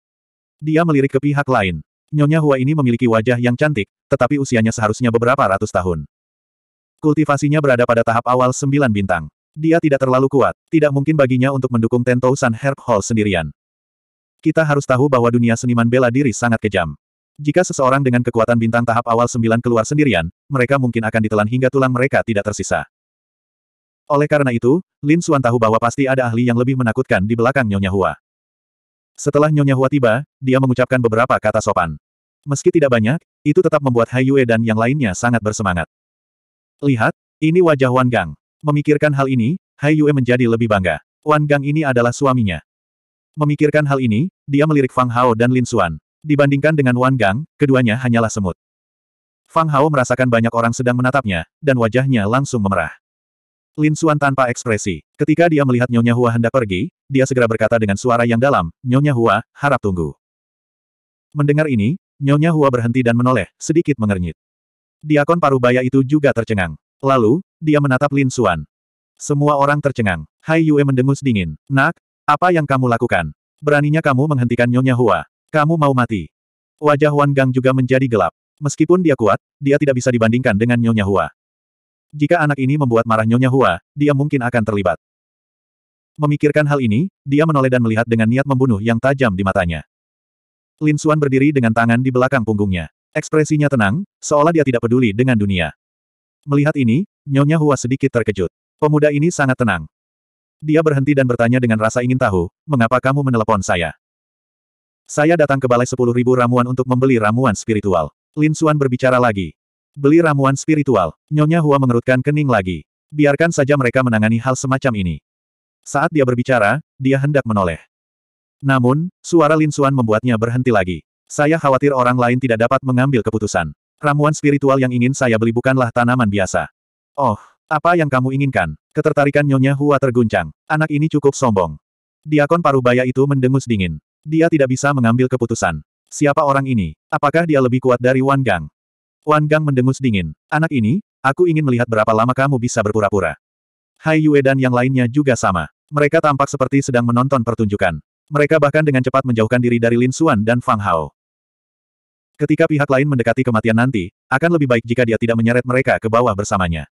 Dia melirik ke pihak lain. Nyonya Hua ini memiliki wajah yang cantik, tetapi usianya seharusnya beberapa ratus tahun. Kultivasinya berada pada tahap awal sembilan bintang. Dia tidak terlalu kuat, tidak mungkin baginya untuk mendukung Tentousan Herb Hall sendirian. Kita harus tahu bahwa dunia seniman bela diri sangat kejam. Jika seseorang dengan kekuatan bintang tahap awal sembilan keluar sendirian, mereka mungkin akan ditelan hingga tulang mereka tidak tersisa. Oleh karena itu, Lin Suan tahu bahwa pasti ada ahli yang lebih menakutkan di belakang Nyonya Hua. Setelah Nyonya Hua tiba, dia mengucapkan beberapa kata sopan. Meski tidak banyak, itu tetap membuat Hai Yue dan yang lainnya sangat bersemangat. Lihat, ini wajah Wan Gang. Memikirkan hal ini, Hai Yue menjadi lebih bangga. Wan Gang ini adalah suaminya. Memikirkan hal ini, dia melirik Fang Hao dan Lin Suan. Dibandingkan dengan Wan Gang, keduanya hanyalah semut. Fang Hao merasakan banyak orang sedang menatapnya, dan wajahnya langsung memerah. Lin Xuan tanpa ekspresi. Ketika dia melihat Nyonya Hua hendak pergi, dia segera berkata dengan suara yang dalam, Nyonya Hua, harap tunggu. Mendengar ini, Nyonya Hua berhenti dan menoleh, sedikit mengernyit. Diakon paruh Baya itu juga tercengang. Lalu, dia menatap Lin Xuan. Semua orang tercengang. Hai Yue mendengus dingin. Nak, apa yang kamu lakukan? Beraninya kamu menghentikan Nyonya Hua. Kamu mau mati. Wajah Wan Gang juga menjadi gelap. Meskipun dia kuat, dia tidak bisa dibandingkan dengan Nyonya Hua. Jika anak ini membuat marah Nyonya Hua, dia mungkin akan terlibat. Memikirkan hal ini, dia menoleh dan melihat dengan niat membunuh yang tajam di matanya. Lin Xuan berdiri dengan tangan di belakang punggungnya. Ekspresinya tenang, seolah dia tidak peduli dengan dunia. Melihat ini, Nyonya Hua sedikit terkejut. Pemuda ini sangat tenang. Dia berhenti dan bertanya dengan rasa ingin tahu, mengapa kamu menelepon saya? Saya datang ke balai sepuluh ribu ramuan untuk membeli ramuan spiritual. Lin Xuan berbicara lagi. Beli ramuan spiritual. Nyonya Hua mengerutkan kening lagi. Biarkan saja mereka menangani hal semacam ini. Saat dia berbicara, dia hendak menoleh. Namun, suara Lin Xuan membuatnya berhenti lagi. Saya khawatir orang lain tidak dapat mengambil keputusan. Ramuan spiritual yang ingin saya beli bukanlah tanaman biasa. Oh, apa yang kamu inginkan? Ketertarikan Nyonya Hua terguncang. Anak ini cukup sombong. Diakon parubaya itu mendengus dingin. Dia tidak bisa mengambil keputusan. Siapa orang ini? Apakah dia lebih kuat dari Wan Gang? Wan Gang mendengus dingin. Anak ini, aku ingin melihat berapa lama kamu bisa berpura-pura. Hai Yue dan yang lainnya juga sama. Mereka tampak seperti sedang menonton pertunjukan. Mereka bahkan dengan cepat menjauhkan diri dari Lin Xuan dan Fang Hao. Ketika pihak lain mendekati kematian nanti, akan lebih baik jika dia tidak menyeret mereka ke bawah bersamanya.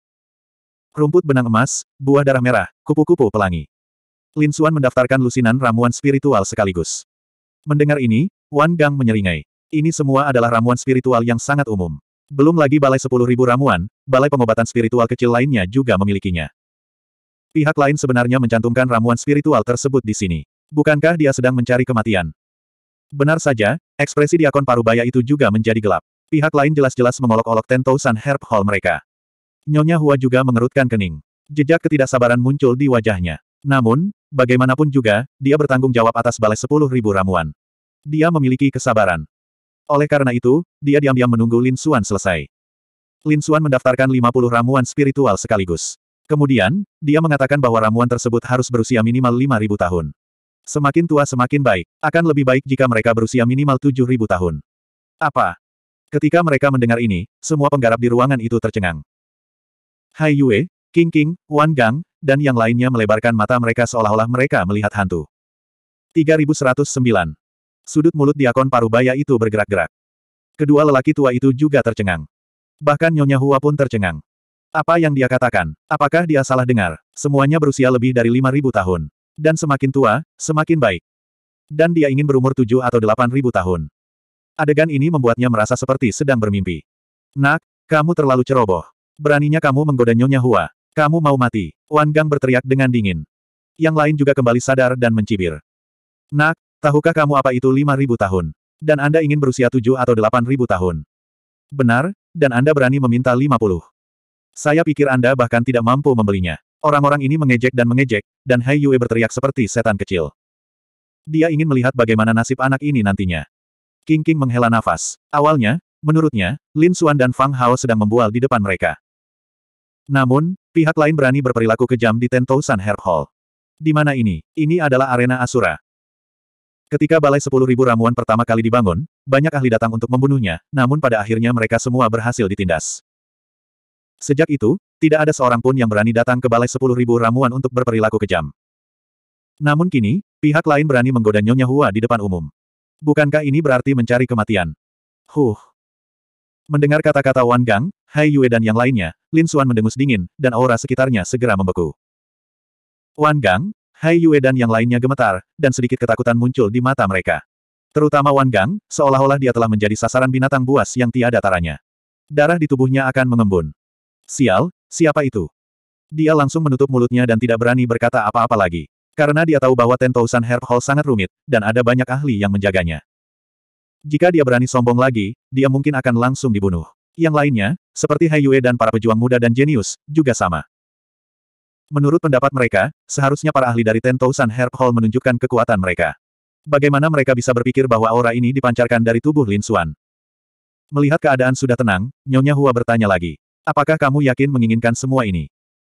Rumput benang emas, buah darah merah, kupu-kupu pelangi. Lin Xuan mendaftarkan lusinan ramuan spiritual sekaligus. Mendengar ini, Wan Gang menyeringai. Ini semua adalah ramuan spiritual yang sangat umum. Belum lagi balai sepuluh ribu ramuan, balai pengobatan spiritual kecil lainnya juga memilikinya. Pihak lain sebenarnya mencantumkan ramuan spiritual tersebut di sini. Bukankah dia sedang mencari kematian? Benar saja, ekspresi di diakon Parubaya itu juga menjadi gelap. Pihak lain jelas-jelas mengolok-olok Tentousan Herb Hall mereka. Nyonya Hua juga mengerutkan kening. Jejak ketidaksabaran muncul di wajahnya. Namun, bagaimanapun juga, dia bertanggung jawab atas balai sepuluh ribu ramuan. Dia memiliki kesabaran. Oleh karena itu, dia diam-diam menunggu Lin Xuan selesai. Lin Xuan mendaftarkan 50 ramuan spiritual sekaligus. Kemudian, dia mengatakan bahwa ramuan tersebut harus berusia minimal 5.000 tahun. Semakin tua semakin baik, akan lebih baik jika mereka berusia minimal 7.000 tahun. Apa? Ketika mereka mendengar ini, semua penggarap di ruangan itu tercengang. Hai Yue, King King, Wan Gang, dan yang lainnya melebarkan mata mereka seolah-olah mereka melihat hantu. 3109. Sudut mulut diakon parubaya itu bergerak-gerak. Kedua lelaki tua itu juga tercengang. Bahkan Nyonya Hua pun tercengang. Apa yang dia katakan? Apakah dia salah dengar? Semuanya berusia lebih dari 5.000 tahun. Dan semakin tua, semakin baik. Dan dia ingin berumur 7 atau 8.000 tahun. Adegan ini membuatnya merasa seperti sedang bermimpi. Nak, kamu terlalu ceroboh. Beraninya kamu menggoda Nyonya Hua. Kamu mau mati. Wan Gang berteriak dengan dingin. Yang lain juga kembali sadar dan mencibir. Nak, tahukah kamu apa itu lima ribu tahun? Dan Anda ingin berusia tujuh atau delapan ribu tahun. Benar, dan Anda berani meminta lima puluh? Saya pikir Anda bahkan tidak mampu membelinya. Orang-orang ini mengejek dan mengejek, dan Hai Yue berteriak seperti setan kecil. Dia ingin melihat bagaimana nasib anak ini nantinya. King King menghela nafas. Awalnya, menurutnya, Lin Xuan dan Fang Hao sedang membual di depan mereka. Namun, Pihak lain berani berperilaku kejam di Tentou San Herb Hall. Di mana ini? Ini adalah arena Asura. Ketika Balai Sepuluh Ribu Ramuan pertama kali dibangun, banyak ahli datang untuk membunuhnya, namun pada akhirnya mereka semua berhasil ditindas. Sejak itu, tidak ada seorang pun yang berani datang ke Balai Sepuluh Ribu Ramuan untuk berperilaku kejam. Namun kini, pihak lain berani menggoda Nyonya Hua di depan umum. Bukankah ini berarti mencari kematian? Huh, Mendengar kata-kata Wan Gang, Hai Yue dan yang lainnya, Lin Xuan mendengus dingin, dan aura sekitarnya segera membeku. Wan Gang, Hai Yue dan yang lainnya gemetar, dan sedikit ketakutan muncul di mata mereka. Terutama Wan Gang, seolah-olah dia telah menjadi sasaran binatang buas yang tiada taranya. Darah di tubuhnya akan mengembun. Sial, siapa itu? Dia langsung menutup mulutnya dan tidak berani berkata apa-apa lagi. Karena dia tahu bahwa Tentousan Herb Hall sangat rumit, dan ada banyak ahli yang menjaganya. Jika dia berani sombong lagi, dia mungkin akan langsung dibunuh. Yang lainnya, seperti Hai Yue dan para pejuang muda dan jenius, juga sama. Menurut pendapat mereka, seharusnya para ahli dari Ten Thousand Herb Hall menunjukkan kekuatan mereka. Bagaimana mereka bisa berpikir bahwa aura ini dipancarkan dari tubuh Lin Xuan? Melihat keadaan sudah tenang, Nyonya Hua bertanya lagi. Apakah kamu yakin menginginkan semua ini?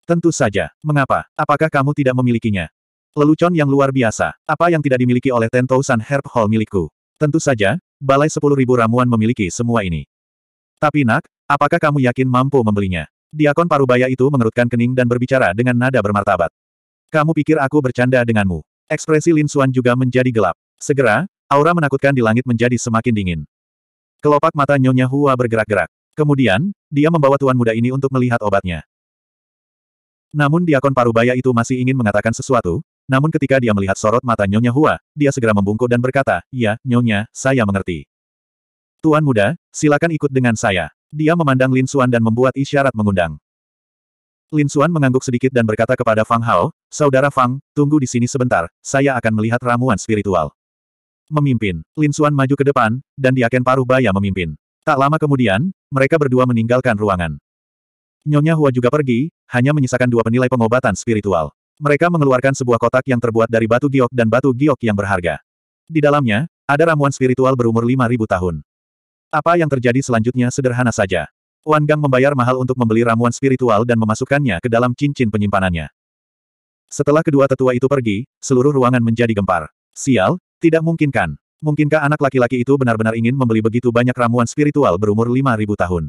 Tentu saja. Mengapa? Apakah kamu tidak memilikinya? Lelucon yang luar biasa. Apa yang tidak dimiliki oleh Ten Thousand Herb Hall milikku? Tentu saja, Balai sepuluh ribu ramuan memiliki semua ini. Tapi nak, apakah kamu yakin mampu membelinya? Diakon Parubaya itu mengerutkan kening dan berbicara dengan nada bermartabat. Kamu pikir aku bercanda denganmu? Ekspresi Lin Xuan juga menjadi gelap. Segera, aura menakutkan di langit menjadi semakin dingin. Kelopak mata Nyonya Hua bergerak-gerak. Kemudian, dia membawa tuan muda ini untuk melihat obatnya. Namun Diakon Parubaya itu masih ingin mengatakan sesuatu, namun ketika dia melihat sorot mata Nyonya Hua, dia segera membungkuk dan berkata, Ya, Nyonya, saya mengerti. Tuan muda, silakan ikut dengan saya. Dia memandang Lin Xuan dan membuat isyarat mengundang. Lin Xuan mengangguk sedikit dan berkata kepada Fang Hao, Saudara Fang, tunggu di sini sebentar, saya akan melihat ramuan spiritual. Memimpin, Lin Xuan maju ke depan, dan Diaken Paruh Baya memimpin. Tak lama kemudian, mereka berdua meninggalkan ruangan. Nyonya Hua juga pergi, hanya menyisakan dua penilai pengobatan spiritual. Mereka mengeluarkan sebuah kotak yang terbuat dari batu giok dan batu giok yang berharga. Di dalamnya, ada ramuan spiritual berumur 5.000 tahun. Apa yang terjadi selanjutnya sederhana saja. Wan Gang membayar mahal untuk membeli ramuan spiritual dan memasukkannya ke dalam cincin penyimpanannya. Setelah kedua tetua itu pergi, seluruh ruangan menjadi gempar. Sial, tidak mungkin kan? Mungkinkah anak laki-laki itu benar-benar ingin membeli begitu banyak ramuan spiritual berumur 5.000 tahun?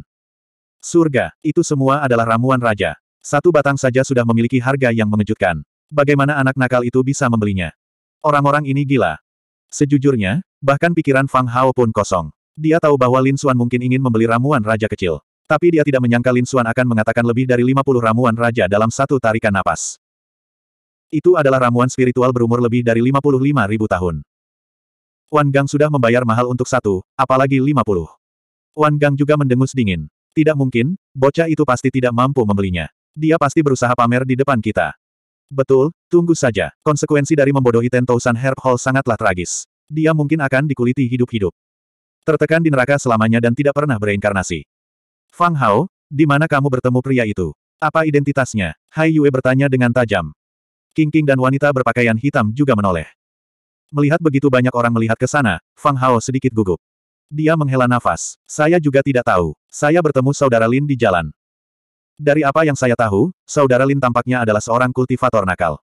Surga, itu semua adalah ramuan raja. Satu batang saja sudah memiliki harga yang mengejutkan. Bagaimana anak nakal itu bisa membelinya? Orang-orang ini gila. Sejujurnya, bahkan pikiran Fang Hao pun kosong. Dia tahu bahwa Lin Xuan mungkin ingin membeli ramuan raja kecil. Tapi dia tidak menyangka Lin Xuan akan mengatakan lebih dari 50 ramuan raja dalam satu tarikan napas. Itu adalah ramuan spiritual berumur lebih dari 55 ribu tahun. Wan Gang sudah membayar mahal untuk satu, apalagi 50. Wan Gang juga mendengus dingin. Tidak mungkin, bocah itu pasti tidak mampu membelinya dia pasti berusaha pamer di depan kita. Betul, tunggu saja. Konsekuensi dari membodohi Tentousan Herb Hall sangatlah tragis. Dia mungkin akan dikuliti hidup-hidup. Tertekan di neraka selamanya dan tidak pernah bereinkarnasi. Fang Hao, di mana kamu bertemu pria itu? Apa identitasnya? Hai Yue bertanya dengan tajam. King King dan wanita berpakaian hitam juga menoleh. Melihat begitu banyak orang melihat ke sana, Fang Hao sedikit gugup. Dia menghela nafas. Saya juga tidak tahu. Saya bertemu saudara Lin di jalan. Dari apa yang saya tahu, saudara Lin tampaknya adalah seorang kultivator nakal.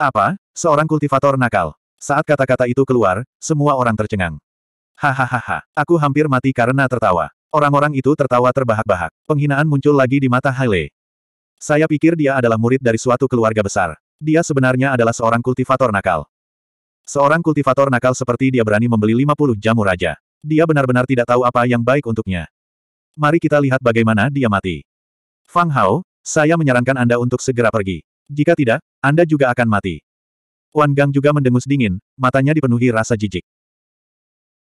Apa? Seorang kultivator nakal? Saat kata-kata itu keluar, semua orang tercengang. Hahaha, aku hampir mati karena tertawa. Orang-orang itu tertawa terbahak-bahak. Penghinaan muncul lagi di mata Haile. Saya pikir dia adalah murid dari suatu keluarga besar. Dia sebenarnya adalah seorang kultivator nakal. Seorang kultivator nakal seperti dia berani membeli 50 jamu raja. Dia benar-benar tidak tahu apa yang baik untuknya. Mari kita lihat bagaimana dia mati. Fang Hao, saya menyarankan Anda untuk segera pergi. Jika tidak, Anda juga akan mati. Wan Gang juga mendengus dingin, matanya dipenuhi rasa jijik.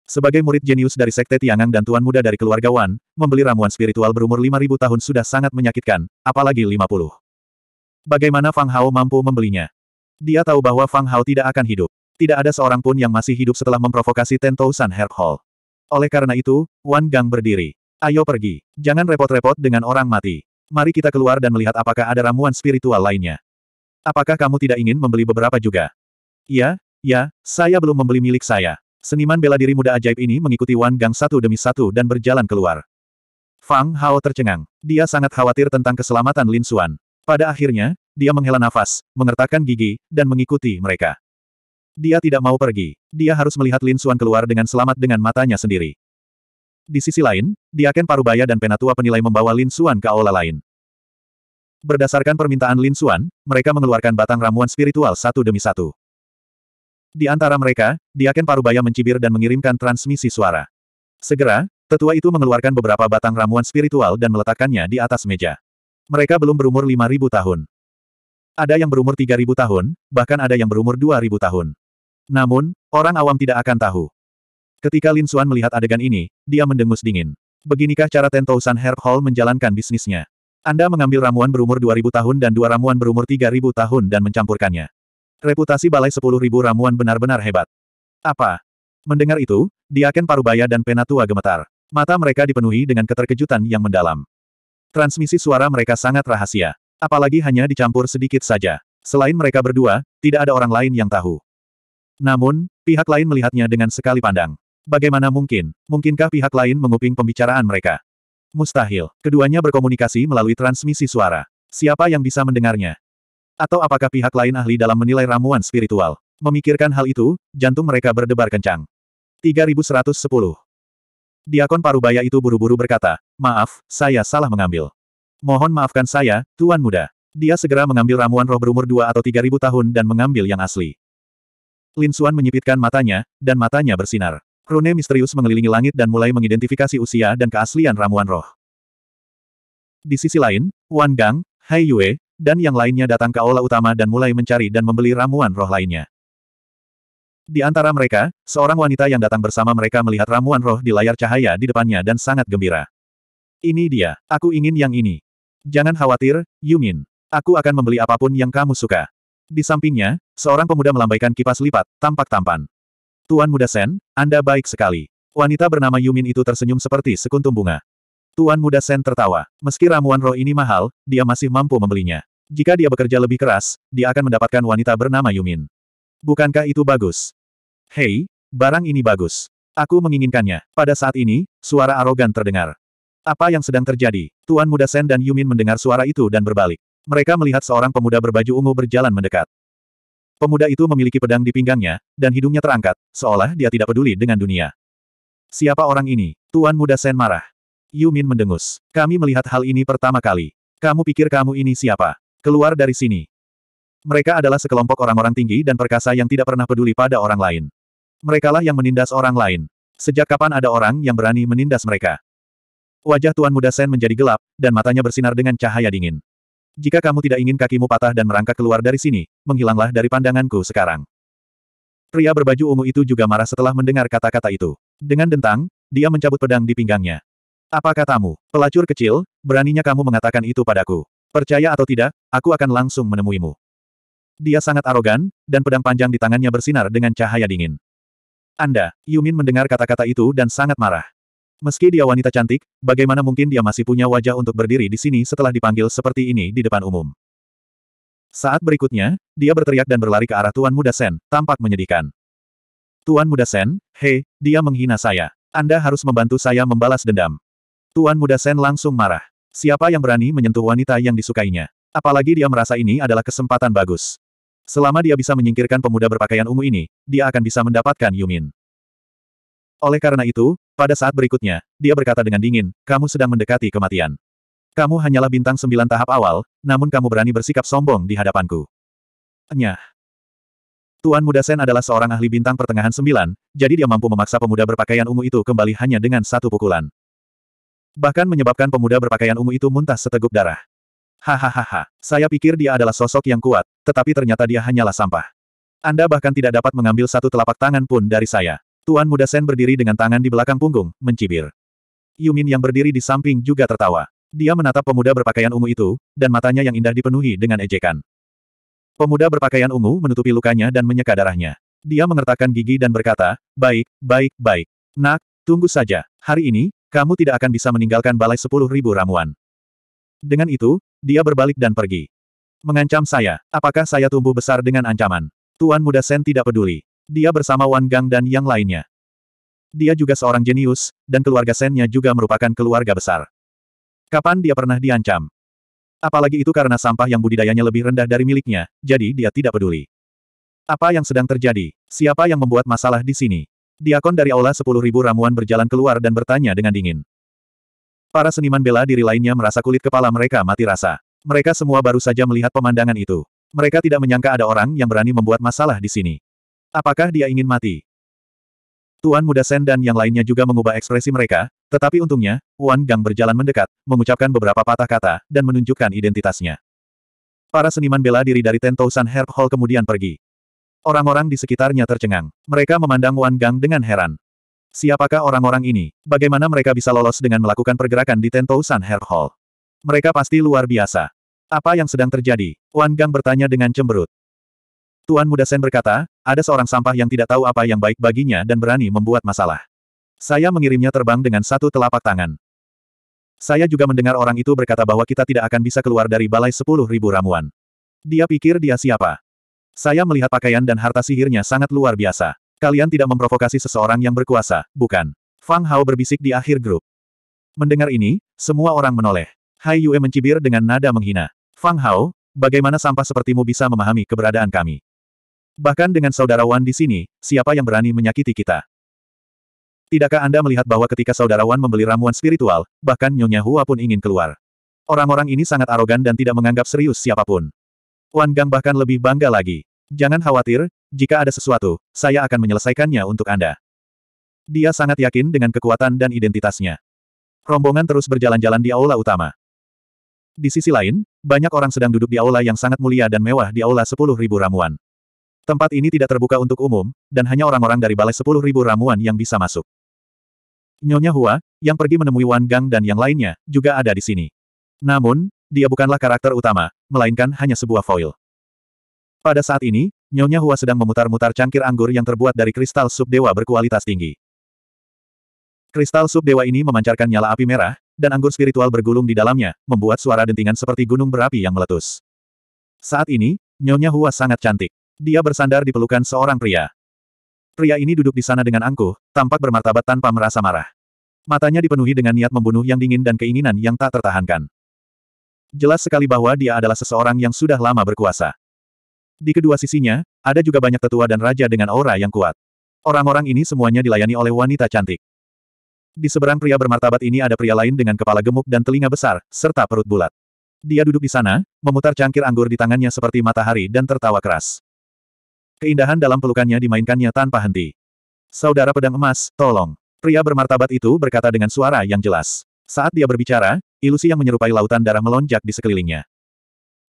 Sebagai murid jenius dari Sekte Tiangang dan Tuan Muda dari keluarga Wan, membeli ramuan spiritual berumur 5.000 tahun sudah sangat menyakitkan, apalagi 50. Bagaimana Fang Hao mampu membelinya? Dia tahu bahwa Fang Hao tidak akan hidup. Tidak ada seorang pun yang masih hidup setelah memprovokasi Tento San Herb Hall. Oleh karena itu, Wan Gang berdiri. Ayo pergi. Jangan repot-repot dengan orang mati. Mari kita keluar dan melihat apakah ada ramuan spiritual lainnya. Apakah kamu tidak ingin membeli beberapa juga? Ya, ya, saya belum membeli milik saya. Seniman bela diri muda ajaib ini mengikuti Wan Gang satu demi satu dan berjalan keluar. Fang Hao tercengang. Dia sangat khawatir tentang keselamatan Lin Xuan. Pada akhirnya, dia menghela nafas, mengertakkan gigi, dan mengikuti mereka. Dia tidak mau pergi. Dia harus melihat Lin Xuan keluar dengan selamat dengan matanya sendiri. Di sisi lain, Diaken Parubaya dan Penatua Penilai membawa Lin Xuan ke aula lain. Berdasarkan permintaan Lin Xuan, mereka mengeluarkan batang ramuan spiritual satu demi satu. Di antara mereka, Diaken Parubaya mencibir dan mengirimkan transmisi suara. Segera, tetua itu mengeluarkan beberapa batang ramuan spiritual dan meletakkannya di atas meja. Mereka belum berumur 5.000 tahun. Ada yang berumur 3.000 tahun, bahkan ada yang berumur 2.000 tahun. Namun, orang awam tidak akan tahu. Ketika Lin Xuan melihat adegan ini, dia mendengus dingin. Beginikah cara Tentousan Herb Hall menjalankan bisnisnya? Anda mengambil ramuan berumur 2000 tahun dan dua ramuan berumur 3000 tahun dan mencampurkannya. Reputasi balai 10.000 ramuan benar-benar hebat. Apa? Mendengar itu, Diaken Parubaya dan Penatua gemetar. Mata mereka dipenuhi dengan keterkejutan yang mendalam. Transmisi suara mereka sangat rahasia. Apalagi hanya dicampur sedikit saja. Selain mereka berdua, tidak ada orang lain yang tahu. Namun, pihak lain melihatnya dengan sekali pandang. Bagaimana mungkin? Mungkinkah pihak lain menguping pembicaraan mereka? Mustahil. Keduanya berkomunikasi melalui transmisi suara. Siapa yang bisa mendengarnya? Atau apakah pihak lain ahli dalam menilai ramuan spiritual? Memikirkan hal itu, jantung mereka berdebar kencang. 3110. Diakon Parubaya itu buru-buru berkata, Maaf, saya salah mengambil. Mohon maafkan saya, Tuan Muda. Dia segera mengambil ramuan roh berumur dua atau tiga ribu tahun dan mengambil yang asli. Lin Suan menyipitkan matanya, dan matanya bersinar. Rune misterius mengelilingi langit dan mulai mengidentifikasi usia dan keaslian ramuan roh. Di sisi lain, Wan Gang, Hai Yue, dan yang lainnya datang ke aula utama dan mulai mencari dan membeli ramuan roh lainnya. Di antara mereka, seorang wanita yang datang bersama mereka melihat ramuan roh di layar cahaya di depannya dan sangat gembira. Ini dia, aku ingin yang ini. Jangan khawatir, Yumin. Aku akan membeli apapun yang kamu suka. Di sampingnya, seorang pemuda melambaikan kipas lipat, tampak tampan. Tuan Muda Sen, Anda baik sekali. Wanita bernama Yumin itu tersenyum seperti sekuntum bunga. Tuan Muda Sen tertawa. Meski ramuan roh ini mahal, dia masih mampu membelinya. Jika dia bekerja lebih keras, dia akan mendapatkan wanita bernama Yumin. Bukankah itu bagus? Hei, barang ini bagus. Aku menginginkannya. Pada saat ini, suara arogan terdengar. Apa yang sedang terjadi? Tuan Muda Sen dan Yumin mendengar suara itu dan berbalik. Mereka melihat seorang pemuda berbaju ungu berjalan mendekat. Pemuda itu memiliki pedang di pinggangnya, dan hidungnya terangkat, seolah dia tidak peduli dengan dunia. Siapa orang ini? Tuan muda Sen marah. Yumin mendengus. Kami melihat hal ini pertama kali. Kamu pikir kamu ini siapa? Keluar dari sini. Mereka adalah sekelompok orang-orang tinggi dan perkasa yang tidak pernah peduli pada orang lain. Merekalah yang menindas orang lain. Sejak kapan ada orang yang berani menindas mereka? Wajah Tuan Muda Sen menjadi gelap, dan matanya bersinar dengan cahaya dingin. Jika kamu tidak ingin kakimu patah dan merangkak keluar dari sini, menghilanglah dari pandanganku sekarang. Pria berbaju ungu itu juga marah setelah mendengar kata-kata itu. Dengan dentang, dia mencabut pedang di pinggangnya. Apa katamu, pelacur kecil, beraninya kamu mengatakan itu padaku. Percaya atau tidak, aku akan langsung menemuimu. Dia sangat arogan, dan pedang panjang di tangannya bersinar dengan cahaya dingin. Anda, Yumin mendengar kata-kata itu dan sangat marah. Meski dia wanita cantik, bagaimana mungkin dia masih punya wajah untuk berdiri di sini setelah dipanggil seperti ini di depan umum. Saat berikutnya, dia berteriak dan berlari ke arah Tuan Muda Sen, tampak menyedihkan. Tuan Muda Sen, hei, dia menghina saya. Anda harus membantu saya membalas dendam. Tuan Muda Sen langsung marah. Siapa yang berani menyentuh wanita yang disukainya? Apalagi dia merasa ini adalah kesempatan bagus. Selama dia bisa menyingkirkan pemuda berpakaian ungu ini, dia akan bisa mendapatkan Yumin. Oleh karena itu, pada saat berikutnya, dia berkata dengan dingin, kamu sedang mendekati kematian. Kamu hanyalah bintang sembilan tahap awal, namun kamu berani bersikap sombong di hadapanku. Nyah. Tuan Muda Sen adalah seorang ahli bintang pertengahan sembilan, jadi dia mampu memaksa pemuda berpakaian ungu itu kembali hanya dengan satu pukulan. Bahkan menyebabkan pemuda berpakaian ungu itu muntah seteguk darah. Hahaha, saya pikir dia adalah sosok yang kuat, tetapi ternyata dia hanyalah sampah. Anda bahkan tidak dapat mengambil satu telapak tangan pun dari saya. Tuan muda Sen berdiri dengan tangan di belakang punggung, mencibir. Yumin yang berdiri di samping juga tertawa. Dia menatap pemuda berpakaian ungu itu, dan matanya yang indah dipenuhi dengan ejekan. Pemuda berpakaian ungu menutupi lukanya dan menyeka darahnya. Dia mengertakkan gigi dan berkata, baik, baik, baik. Nak, tunggu saja. Hari ini, kamu tidak akan bisa meninggalkan balai sepuluh ribu ramuan. Dengan itu, dia berbalik dan pergi. Mengancam saya, apakah saya tumbuh besar dengan ancaman? Tuan muda Sen tidak peduli. Dia bersama Wan Gang dan yang lainnya. Dia juga seorang jenius, dan keluarga Sennya juga merupakan keluarga besar. Kapan dia pernah diancam? Apalagi itu karena sampah yang budidayanya lebih rendah dari miliknya, jadi dia tidak peduli. Apa yang sedang terjadi? Siapa yang membuat masalah di sini? Diakon dari aula sepuluh ribu ramuan berjalan keluar dan bertanya dengan dingin. Para seniman bela diri lainnya merasa kulit kepala mereka mati rasa. Mereka semua baru saja melihat pemandangan itu. Mereka tidak menyangka ada orang yang berani membuat masalah di sini. Apakah dia ingin mati? Tuan Muda Sen dan yang lainnya juga mengubah ekspresi mereka, tetapi untungnya, Wan Gang berjalan mendekat, mengucapkan beberapa patah kata, dan menunjukkan identitasnya. Para seniman bela diri dari Tentousan Herb Hall kemudian pergi. Orang-orang di sekitarnya tercengang. Mereka memandang Wan Gang dengan heran. Siapakah orang-orang ini? Bagaimana mereka bisa lolos dengan melakukan pergerakan di Tentousan Herb Hall? Mereka pasti luar biasa. Apa yang sedang terjadi? Wan Gang bertanya dengan cemberut. Tuan Muda Sen berkata, ada seorang sampah yang tidak tahu apa yang baik baginya dan berani membuat masalah. Saya mengirimnya terbang dengan satu telapak tangan. Saya juga mendengar orang itu berkata bahwa kita tidak akan bisa keluar dari balai sepuluh ribu ramuan. Dia pikir dia siapa. Saya melihat pakaian dan harta sihirnya sangat luar biasa. Kalian tidak memprovokasi seseorang yang berkuasa, bukan? Fang Hao berbisik di akhir grup. Mendengar ini, semua orang menoleh. Hai Yue mencibir dengan nada menghina. Fang Hao, bagaimana sampah sepertimu bisa memahami keberadaan kami? Bahkan dengan saudara Wan di sini, siapa yang berani menyakiti kita? Tidakkah Anda melihat bahwa ketika saudara Wan membeli ramuan spiritual, bahkan Nyonya Hua pun ingin keluar? Orang-orang ini sangat arogan dan tidak menganggap serius siapapun. Wan Gang bahkan lebih bangga lagi. Jangan khawatir, jika ada sesuatu, saya akan menyelesaikannya untuk Anda. Dia sangat yakin dengan kekuatan dan identitasnya. Rombongan terus berjalan-jalan di aula utama. Di sisi lain, banyak orang sedang duduk di aula yang sangat mulia dan mewah di aula 10.000 ramuan. Tempat ini tidak terbuka untuk umum, dan hanya orang-orang dari balai sepuluh ribu ramuan yang bisa masuk. Nyonya Hua, yang pergi menemui Wan Gang dan yang lainnya, juga ada di sini. Namun, dia bukanlah karakter utama, melainkan hanya sebuah foil. Pada saat ini, Nyonya Hua sedang memutar-mutar cangkir anggur yang terbuat dari kristal dewa berkualitas tinggi. Kristal dewa ini memancarkan nyala api merah, dan anggur spiritual bergulung di dalamnya, membuat suara dentingan seperti gunung berapi yang meletus. Saat ini, Nyonya Hua sangat cantik. Dia bersandar di pelukan seorang pria. Pria ini duduk di sana dengan angkuh, tampak bermartabat tanpa merasa marah. Matanya dipenuhi dengan niat membunuh yang dingin dan keinginan yang tak tertahankan. Jelas sekali bahwa dia adalah seseorang yang sudah lama berkuasa. Di kedua sisinya, ada juga banyak tetua dan raja dengan aura yang kuat. Orang-orang ini semuanya dilayani oleh wanita cantik. Di seberang pria bermartabat ini ada pria lain dengan kepala gemuk dan telinga besar, serta perut bulat. Dia duduk di sana, memutar cangkir anggur di tangannya seperti matahari dan tertawa keras. Keindahan dalam pelukannya dimainkannya tanpa henti. Saudara pedang emas, tolong. Pria bermartabat itu berkata dengan suara yang jelas. Saat dia berbicara, ilusi yang menyerupai lautan darah melonjak di sekelilingnya.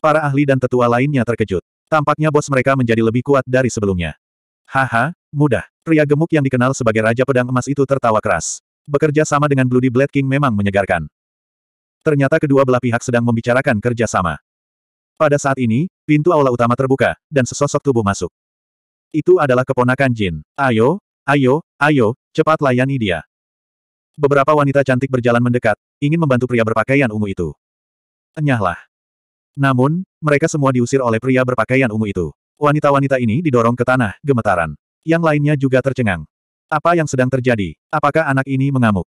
Para ahli dan tetua lainnya terkejut. Tampaknya bos mereka menjadi lebih kuat dari sebelumnya. Haha, mudah. Pria gemuk yang dikenal sebagai Raja Pedang Emas itu tertawa keras. Bekerja sama dengan Bloody Blade King memang menyegarkan. Ternyata kedua belah pihak sedang membicarakan kerjasama. Pada saat ini, pintu aula utama terbuka, dan sesosok tubuh masuk. Itu adalah keponakan Jin. Ayo, ayo, ayo, cepat layani dia. Beberapa wanita cantik berjalan mendekat, ingin membantu pria berpakaian ungu itu. Enyahlah. Namun, mereka semua diusir oleh pria berpakaian ungu itu. Wanita-wanita ini didorong ke tanah, gemetaran. Yang lainnya juga tercengang. Apa yang sedang terjadi? Apakah anak ini mengamuk?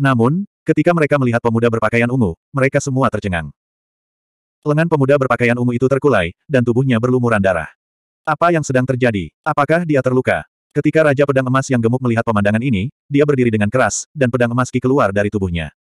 Namun, ketika mereka melihat pemuda berpakaian ungu, mereka semua tercengang. Lengan pemuda berpakaian ungu itu terkulai, dan tubuhnya berlumuran darah. Apa yang sedang terjadi? Apakah dia terluka? Ketika Raja Pedang Emas yang gemuk melihat pemandangan ini, dia berdiri dengan keras, dan pedang emas Ki keluar dari tubuhnya.